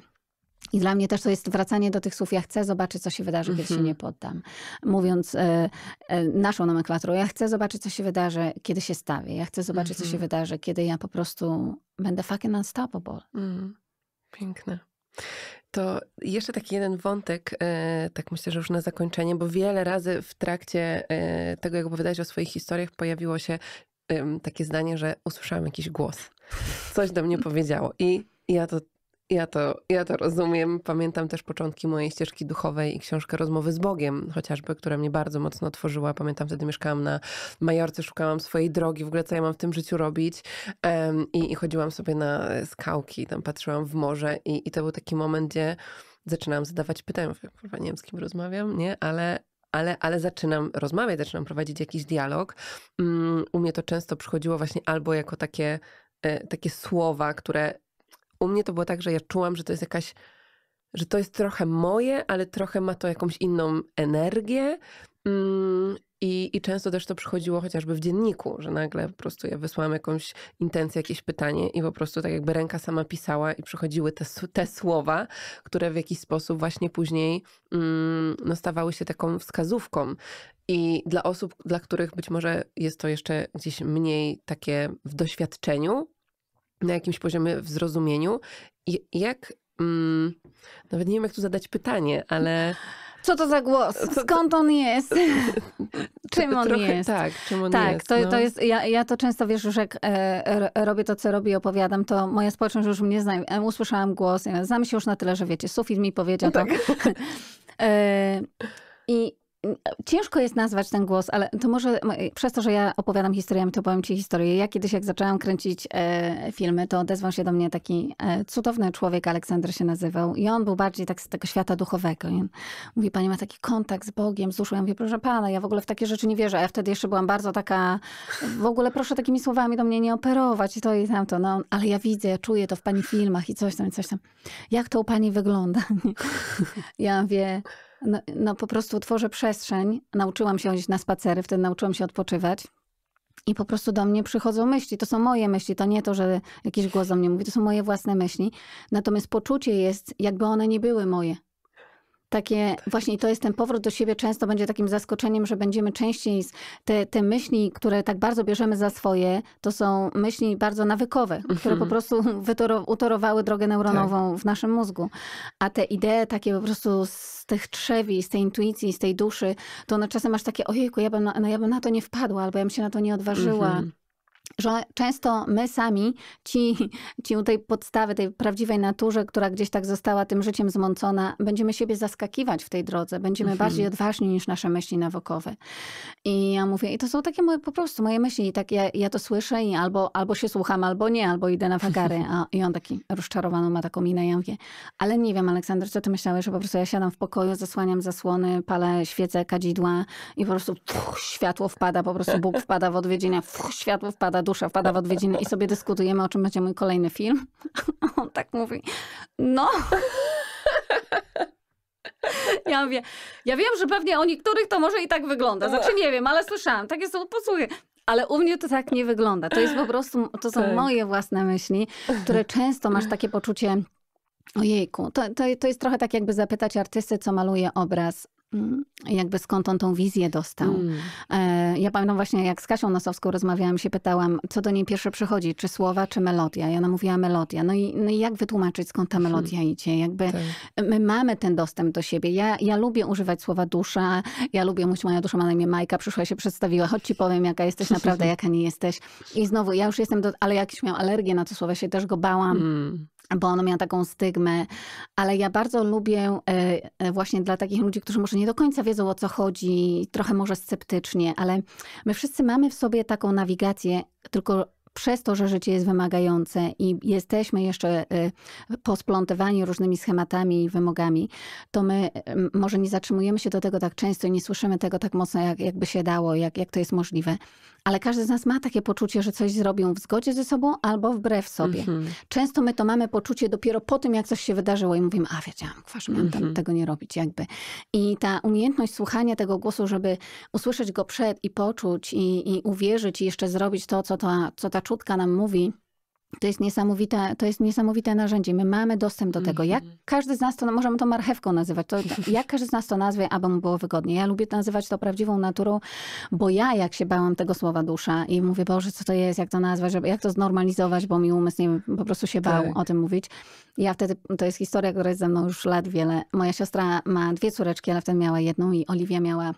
I dla mnie też to jest wracanie do tych słów, ja chcę zobaczyć, co się wydarzy, mm -hmm. kiedy się mhm. nie poddam. Mówiąc e, e, naszą nomenklaturą, ja chcę zobaczyć, co się wydarzy, kiedy się stawię. Ja chcę zobaczyć, mm -hmm. co się mhm. wydarzy, kiedy ja po prostu będę fucking unstoppable. Mm. Piękne. To jeszcze taki jeden wątek, e, tak myślę, że już na zakończenie, bo wiele razy w trakcie e, tego, jak opowiadałeś o swoich historiach, pojawiło się takie zdanie, że usłyszałem jakiś głos. Coś do mnie powiedziało. I ja to ja to, ja to rozumiem. Pamiętam też początki mojej ścieżki duchowej i książkę Rozmowy z Bogiem, chociażby, która mnie bardzo mocno otworzyła. Pamiętam wtedy mieszkałam na Majorce, szukałam swojej drogi, w ogóle co ja mam w tym życiu robić. Um, i, I chodziłam sobie na skałki, tam patrzyłam w morze i, i to był taki moment, gdzie zaczynałam zadawać pytania. Kurwa, nie wiem z kim rozmawiam, nie? Ale ale, ale zaczynam rozmawiać, zaczynam prowadzić jakiś dialog. Mm, u mnie to często przychodziło właśnie albo jako takie, e, takie słowa, które u mnie to było tak, że ja czułam, że to jest jakaś, że to jest trochę moje, ale trochę ma to jakąś inną energię. Mm. I, I, często też to przychodziło chociażby w dzienniku, że nagle po prostu ja wysłałam jakąś intencję, jakieś pytanie i po prostu tak jakby ręka sama pisała i przychodziły te, te słowa, które w jakiś sposób właśnie później mm, no, stawały się taką wskazówką. I dla osób, dla których być może jest to jeszcze gdzieś mniej takie w doświadczeniu, na jakimś poziomie w zrozumieniu. I jak. Mm, nawet nie wiem, jak tu zadać pytanie, ale. Co to za głos? Skąd on jest? czym on Trochę jest? Tak, czym on tak, jest. Tak, to, no. to jest. Ja, ja to często wiesz, już jak e, robię to, co robię, opowiadam, to moja społeczność już mnie zna. E, usłyszałam głos, znam się już na tyle, że wiecie, sufit mi powiedział no tak. to. E, I ciężko jest nazwać ten głos, ale to może przez to, że ja opowiadam historię, to powiem ci historię. Ja kiedyś, jak zaczęłam kręcić e, filmy, to odezwał się do mnie taki e, cudowny człowiek, Aleksander się nazywał i on był bardziej tak z tego świata duchowego. I on mówi, pani ma taki kontakt z Bogiem, z duszą. Ja mówię, proszę pana, ja w ogóle w takie rzeczy nie wierzę. Ja wtedy jeszcze byłam bardzo taka, w ogóle proszę takimi słowami do mnie nie operować i to i tamto. No, ale ja widzę, ja czuję to w pani filmach i coś tam, i coś tam. Jak to u pani wygląda? ja wie no, no po prostu tworzę przestrzeń. Nauczyłam się chodzić na spacery, wtedy nauczyłam się odpoczywać. I po prostu do mnie przychodzą myśli. To są moje myśli, to nie to, że jakiś głos o mnie mówi, to są moje własne myśli. Natomiast poczucie jest, jakby one nie były moje. Takie właśnie to jest ten powrót do siebie często będzie takim zaskoczeniem, że będziemy częściej te, te myśli, które tak bardzo bierzemy za swoje, to są myśli bardzo nawykowe, mm -hmm. które po mhm. prostu wytoro, utorowały drogę neuronową tak. w naszym mózgu. A te idee takie po prostu z tych trzewi, z tej intuicji, z tej duszy, to one czasem aż takie, ojejku, ja bym na, no ja bym na to nie wpadła, albo ja bym się na to nie odważyła. Mm -hmm że często my sami, ci, ci u tej podstawy, tej prawdziwej naturze, która gdzieś tak została tym życiem zmącona, będziemy siebie zaskakiwać w tej drodze, będziemy mhm. bardziej odważni niż nasze myśli nawokowe. I ja mówię, i to są takie moje, po prostu moje myśli, i tak ja, ja to słyszę i albo, albo się słucham, albo nie, albo idę na wagary. A, I on taki rozczarowany ma taką minę, ja mówię, ale nie wiem Aleksander, co ty myślałeś, że po prostu ja siadam w pokoju, zasłaniam zasłony, palę świecę, kadzidła i po prostu światło wpada, po prostu Bóg wpada w odwiedzienia, światło wpada dusza, wpada w odwiedziny i sobie dyskutujemy, o czym będzie mój kolejny film. on tak mówi, no... Ja, wiem ja wiem, że pewnie o niektórych to może i tak wygląda. Znaczy nie wiem, ale słyszałam, takie są posłuchy. Ale u mnie to tak nie wygląda. To jest po prostu, to są tak. moje własne myśli, które często masz takie poczucie, Ojejku, to, to, to jest trochę tak, jakby zapytać artysty, co maluje obraz, Mm, jakby skąd on tą wizję dostał. Mm. E, ja pamiętam właśnie, jak z Kasią Nosowską rozmawiałam, się pytałam, co do niej pierwsze przychodzi, czy słowa, czy melodia. I ona mówiła melodia. No i, no i jak wytłumaczyć, skąd ta melodia hmm. idzie? Jakby tak. my mamy ten dostęp do siebie. Ja, ja lubię używać słowa dusza, ja lubię mówić, moja dusza ma na imię Majka, przyszła się przedstawiła, choć ci powiem, jaka jesteś naprawdę, jaka nie jesteś. I znowu, ja już jestem, do, ale jakiś miał alergię na to słowo, się też go bałam. Mm bo ono miało taką stygmę, ale ja bardzo lubię e, e, właśnie dla takich ludzi, którzy może nie do końca wiedzą o co chodzi, trochę może sceptycznie, ale my wszyscy mamy w sobie taką nawigację, tylko przez to, że życie jest wymagające i jesteśmy jeszcze e, posplątywani różnymi schematami i wymogami, to my może nie zatrzymujemy się do tego tak często i nie słyszymy tego tak mocno, jak, jakby się dało, jak, jak to jest możliwe ale każdy z nas ma takie poczucie, że coś zrobią w zgodzie ze sobą albo wbrew sobie. Mm -hmm. Często my to mamy poczucie dopiero po tym, jak coś się wydarzyło i mówimy, a wiedziałam, kwasz, mam mm -hmm. tego nie robić jakby. I ta umiejętność słuchania tego głosu, żeby usłyszeć go przed i poczuć i, i uwierzyć i jeszcze zrobić to, co ta, co ta czutka nam mówi, to jest, niesamowite, to jest niesamowite narzędzie. My mamy dostęp do tego. Jak mhm. każdy z nas to, no, możemy to marchewką nazywać, to, jak każdy z nas to nazwie, aby mu było wygodnie. Ja lubię nazywać to prawdziwą naturą, bo ja jak się bałam tego słowa dusza i mówię, Boże, co to jest, jak to nazwać, jak to znormalizować, bo mi umysł nie, po prostu się bał tak. o tym mówić. Ja wtedy, to jest historia, która jest ze mną już lat wiele. Moja siostra ma dwie córeczki, ale wtedy miała jedną i Oliwia miała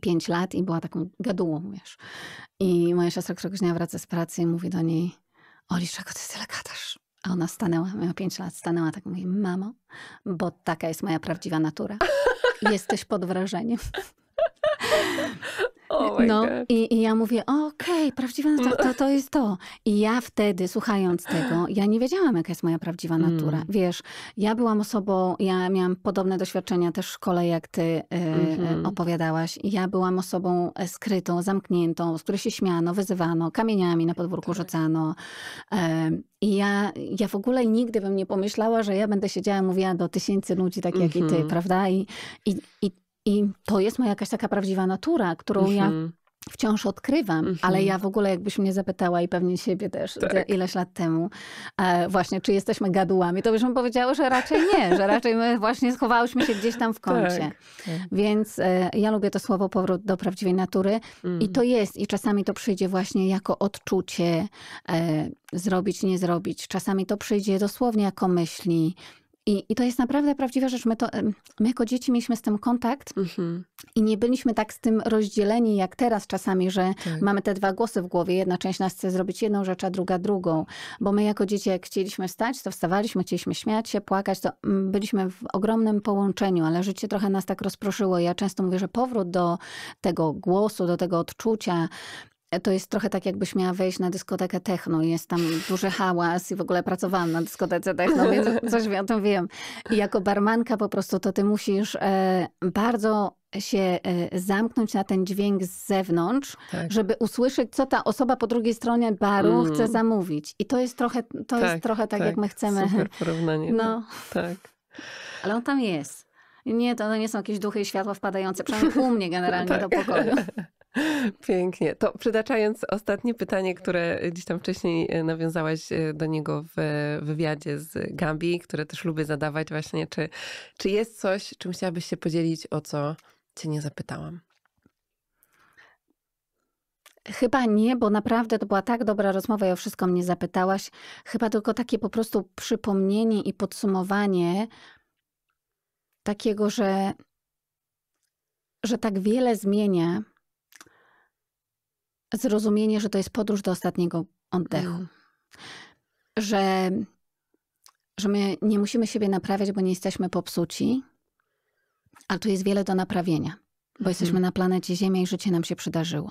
pięć lat i była taką gadułą, wiesz. I moja siostra któregoś dnia wraca z pracy i mówi do niej, czego ty tyle gadasz. A ona stanęła, miała pięć lat, stanęła tak mówi, mamo, bo taka jest moja prawdziwa natura. Jesteś pod wrażeniem. Oh no i, i, ja mówię, okej, okay, prawdziwa no. natura, to, to jest to. I ja wtedy, słuchając tego, ja nie wiedziałam, jaka jest moja prawdziwa hmm. natura. Mm. Wiesz, ja byłam osobą, ja miałam podobne doświadczenia też w szkole, jak ty mm -hmm. opowiadałaś. Ja byłam osobą e, skrytą, zamkniętą, z której się śmiano, wyzywano, kamieniami na podwórku tak. rzucano. i ja, ja w ogóle nigdy bym nie pomyślała, że ja będę siedziała, mówiła do tysięcy ludzi, tak jak mm -hmm. i ty, mhm. prawda? I, i, i i to jest moja jakaś taka prawdziwa natura, którą ja mhm. wciąż odkrywam, mhm. ale ja w ogóle jakbyś mnie zapytała i pewnie siebie też tak. ileś lat temu, e, właśnie, czy jesteśmy gadułami, to byśmy powiedziały, że raczej nie, że raczej my właśnie schowałyśmy się gdzieś tam w kącie. Tak. tak. Więc e, ja lubię to słowo powrót do prawdziwej natury i to mhm. jest i czasami to przyjdzie właśnie jako odczucie e, zrobić, nie zrobić. Czasami to przyjdzie dosłownie jako myśli, i, I to jest naprawdę prawdziwa rzecz. My, to, my jako dzieci mieliśmy z tym kontakt mhm. i nie byliśmy tak z tym rozdzieleni jak teraz czasami, że tak. mamy te dwa głosy w głowie. Jedna część nas chce zrobić jedną rzecz, a druga drugą. Bo my jako dzieci, jak chcieliśmy wstać, to wstawaliśmy, chcieliśmy śmiać się, płakać, to mm, byliśmy w ogromnym połączeniu, ale życie trochę nas tak rozproszyło. Ja często mówię, że powrót do tego głosu, do tego odczucia, to jest trochę tak, jakbyś miała wejść na dyskotekę techno. i Jest tam duży hałas i w ogóle pracowałam na dyskotece techno, więc coś o tym wiem. I jako barmanka po prostu to ty musisz e, bardzo się e, zamknąć na ten dźwięk z zewnątrz, tak. żeby usłyszeć, co ta osoba po drugiej stronie baru mm. chce zamówić. I to jest trochę, to tak, jest trochę tak, tak, jak my chcemy. Super porównanie. No. Tak. Ale on tam jest. Nie, to nie są jakieś duchy i światła wpadające, przynajmniej u mnie generalnie tak. do pokoju. Pięknie. To przytaczając ostatnie pytanie, które gdzieś tam wcześniej e, nawiązałaś e, do niego w wywiadzie z Gambi, które też lubię zadawać właśnie, czy, czy jest coś, czym chciałabyś się podzielić, o co cię nie zapytałam? Chyba nie, bo naprawdę to była tak dobra rozmowa i o wszystko mnie zapytałaś. Chyba tylko takie po prostu przypomnienie i podsumowanie takiego, że, że tak wiele zmienia zrozumienie, że to jest podróż do ostatniego oddechu. Mm. Że, że my nie musimy siebie naprawiać, bo nie jesteśmy popsuci, ale tu jest wiele do naprawienia, bo mm -hmm. jesteśmy na planecie Ziemia i życie nam się przydarzyło.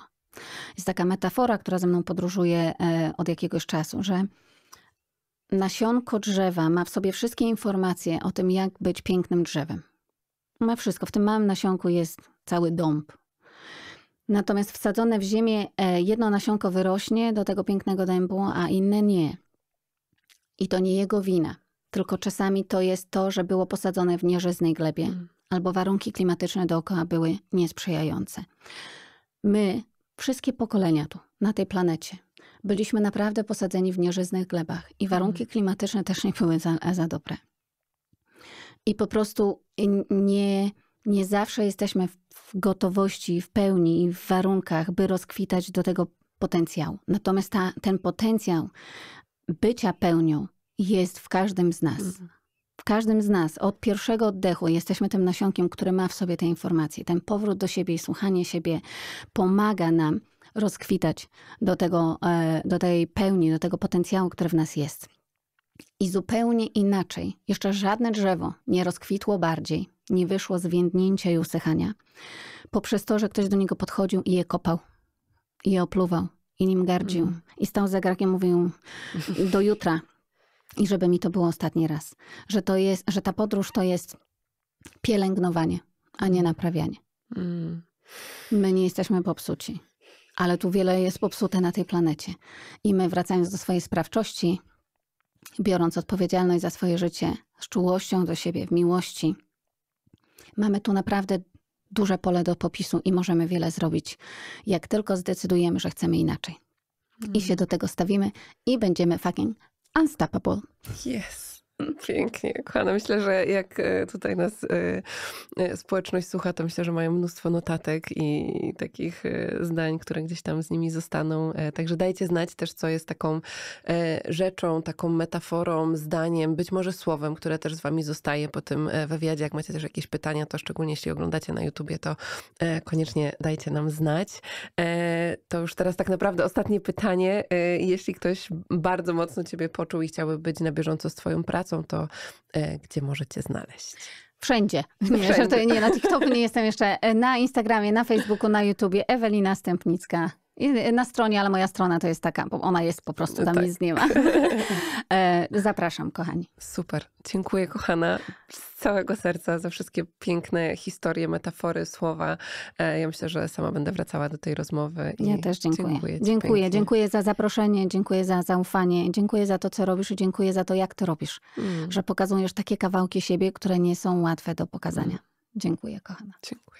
Jest taka metafora, która ze mną podróżuje e, od jakiegoś czasu, że nasionko drzewa ma w sobie wszystkie informacje o tym, jak być pięknym drzewem. Ma wszystko. W tym małym nasionku jest cały dąb Natomiast wsadzone w ziemię e, jedno nasionko wyrośnie do tego pięknego dębu, a inne nie. I to nie jego wina, tylko czasami to jest to, że było posadzone w nierzyznej glebie mm. albo warunki klimatyczne dookoła były niesprzyjające. My, wszystkie pokolenia tu, na tej planecie, byliśmy naprawdę posadzeni w nierzyznych glebach i warunki mm. klimatyczne też nie były za, za dobre. I po prostu nie, nie zawsze jesteśmy w w gotowości, w pełni i w warunkach, by rozkwitać do tego potencjału. Natomiast ta, ten potencjał bycia pełnią jest w każdym z nas. Mhm. W każdym z nas od pierwszego oddechu jesteśmy tym nasionkiem, które ma w sobie te informacje. Ten powrót do siebie i słuchanie siebie pomaga nam rozkwitać do, tego, e, do tej pełni, do tego potencjału, który w nas jest. I zupełnie inaczej. Jeszcze żadne drzewo nie rozkwitło bardziej, nie wyszło z więdnięcia i usychania. Poprzez to, że ktoś do niego podchodził i je kopał, i je opluwał, i nim gardził, mm. i stał za grakiem, mówił do jutra. I żeby mi to było ostatni raz. Że, to jest, że ta podróż to jest pielęgnowanie, a nie mm. naprawianie. Mm. My nie jesteśmy popsuci, ale tu wiele jest popsute na tej planecie. I my, wracając do swojej sprawczości, biorąc odpowiedzialność za swoje życie, z czułością do siebie, w miłości. Mamy tu naprawdę duże pole do popisu i możemy wiele zrobić, jak tylko zdecydujemy, że chcemy inaczej. Mm. I się mm. do tego stawimy i będziemy fucking unstoppable. Yes. Pięknie, kochana. Myślę, że jak e, tutaj nas e, e, społeczność słucha, to myślę, że mają mnóstwo notatek i takich zdań, które gdzieś tam z nimi zostaną. Także dajcie znać też, co jest taką rzeczą, taką metaforą, zdaniem, być może słowem, które też z wami zostaje po tym wywiadzie. Jak macie też jakieś pytania, to szczególnie jeśli oglądacie na YouTubie, to koniecznie dajcie nam znać. To już teraz tak naprawdę ostatnie pytanie. Jeśli ktoś bardzo mocno ciebie poczuł i chciałby być na bieżąco z twoją pracą, to e, gdzie możecie znaleźć? Wszędzie. Nie, Wszędzie. to, nie, na TikToku nie jestem jeszcze. E, na Instagramie, na Facebooku, na YouTubie. Ewelina Stępnicka. Na stronie, ale moja strona to jest taka, bo ona jest po prostu, tam tak. nic nie ma. E, zapraszam, kochani. Super. Dziękuję, kochana, z całego serca za wszystkie piękne historie, metafory, słowa. E, ja myślę, że sama będę wracała do tej rozmowy. ja też dziękuję. Dziękuję, dziękuję, dziękuję, za zaproszenie, dziękuję za zaufanie, dziękuję za to, co robisz i dziękuję za to, jak to robisz. Mm. Że pokazujesz takie kawałki siebie, które nie są łatwe do pokazania. Mm. Dziękuję, kochana. Dziękuję.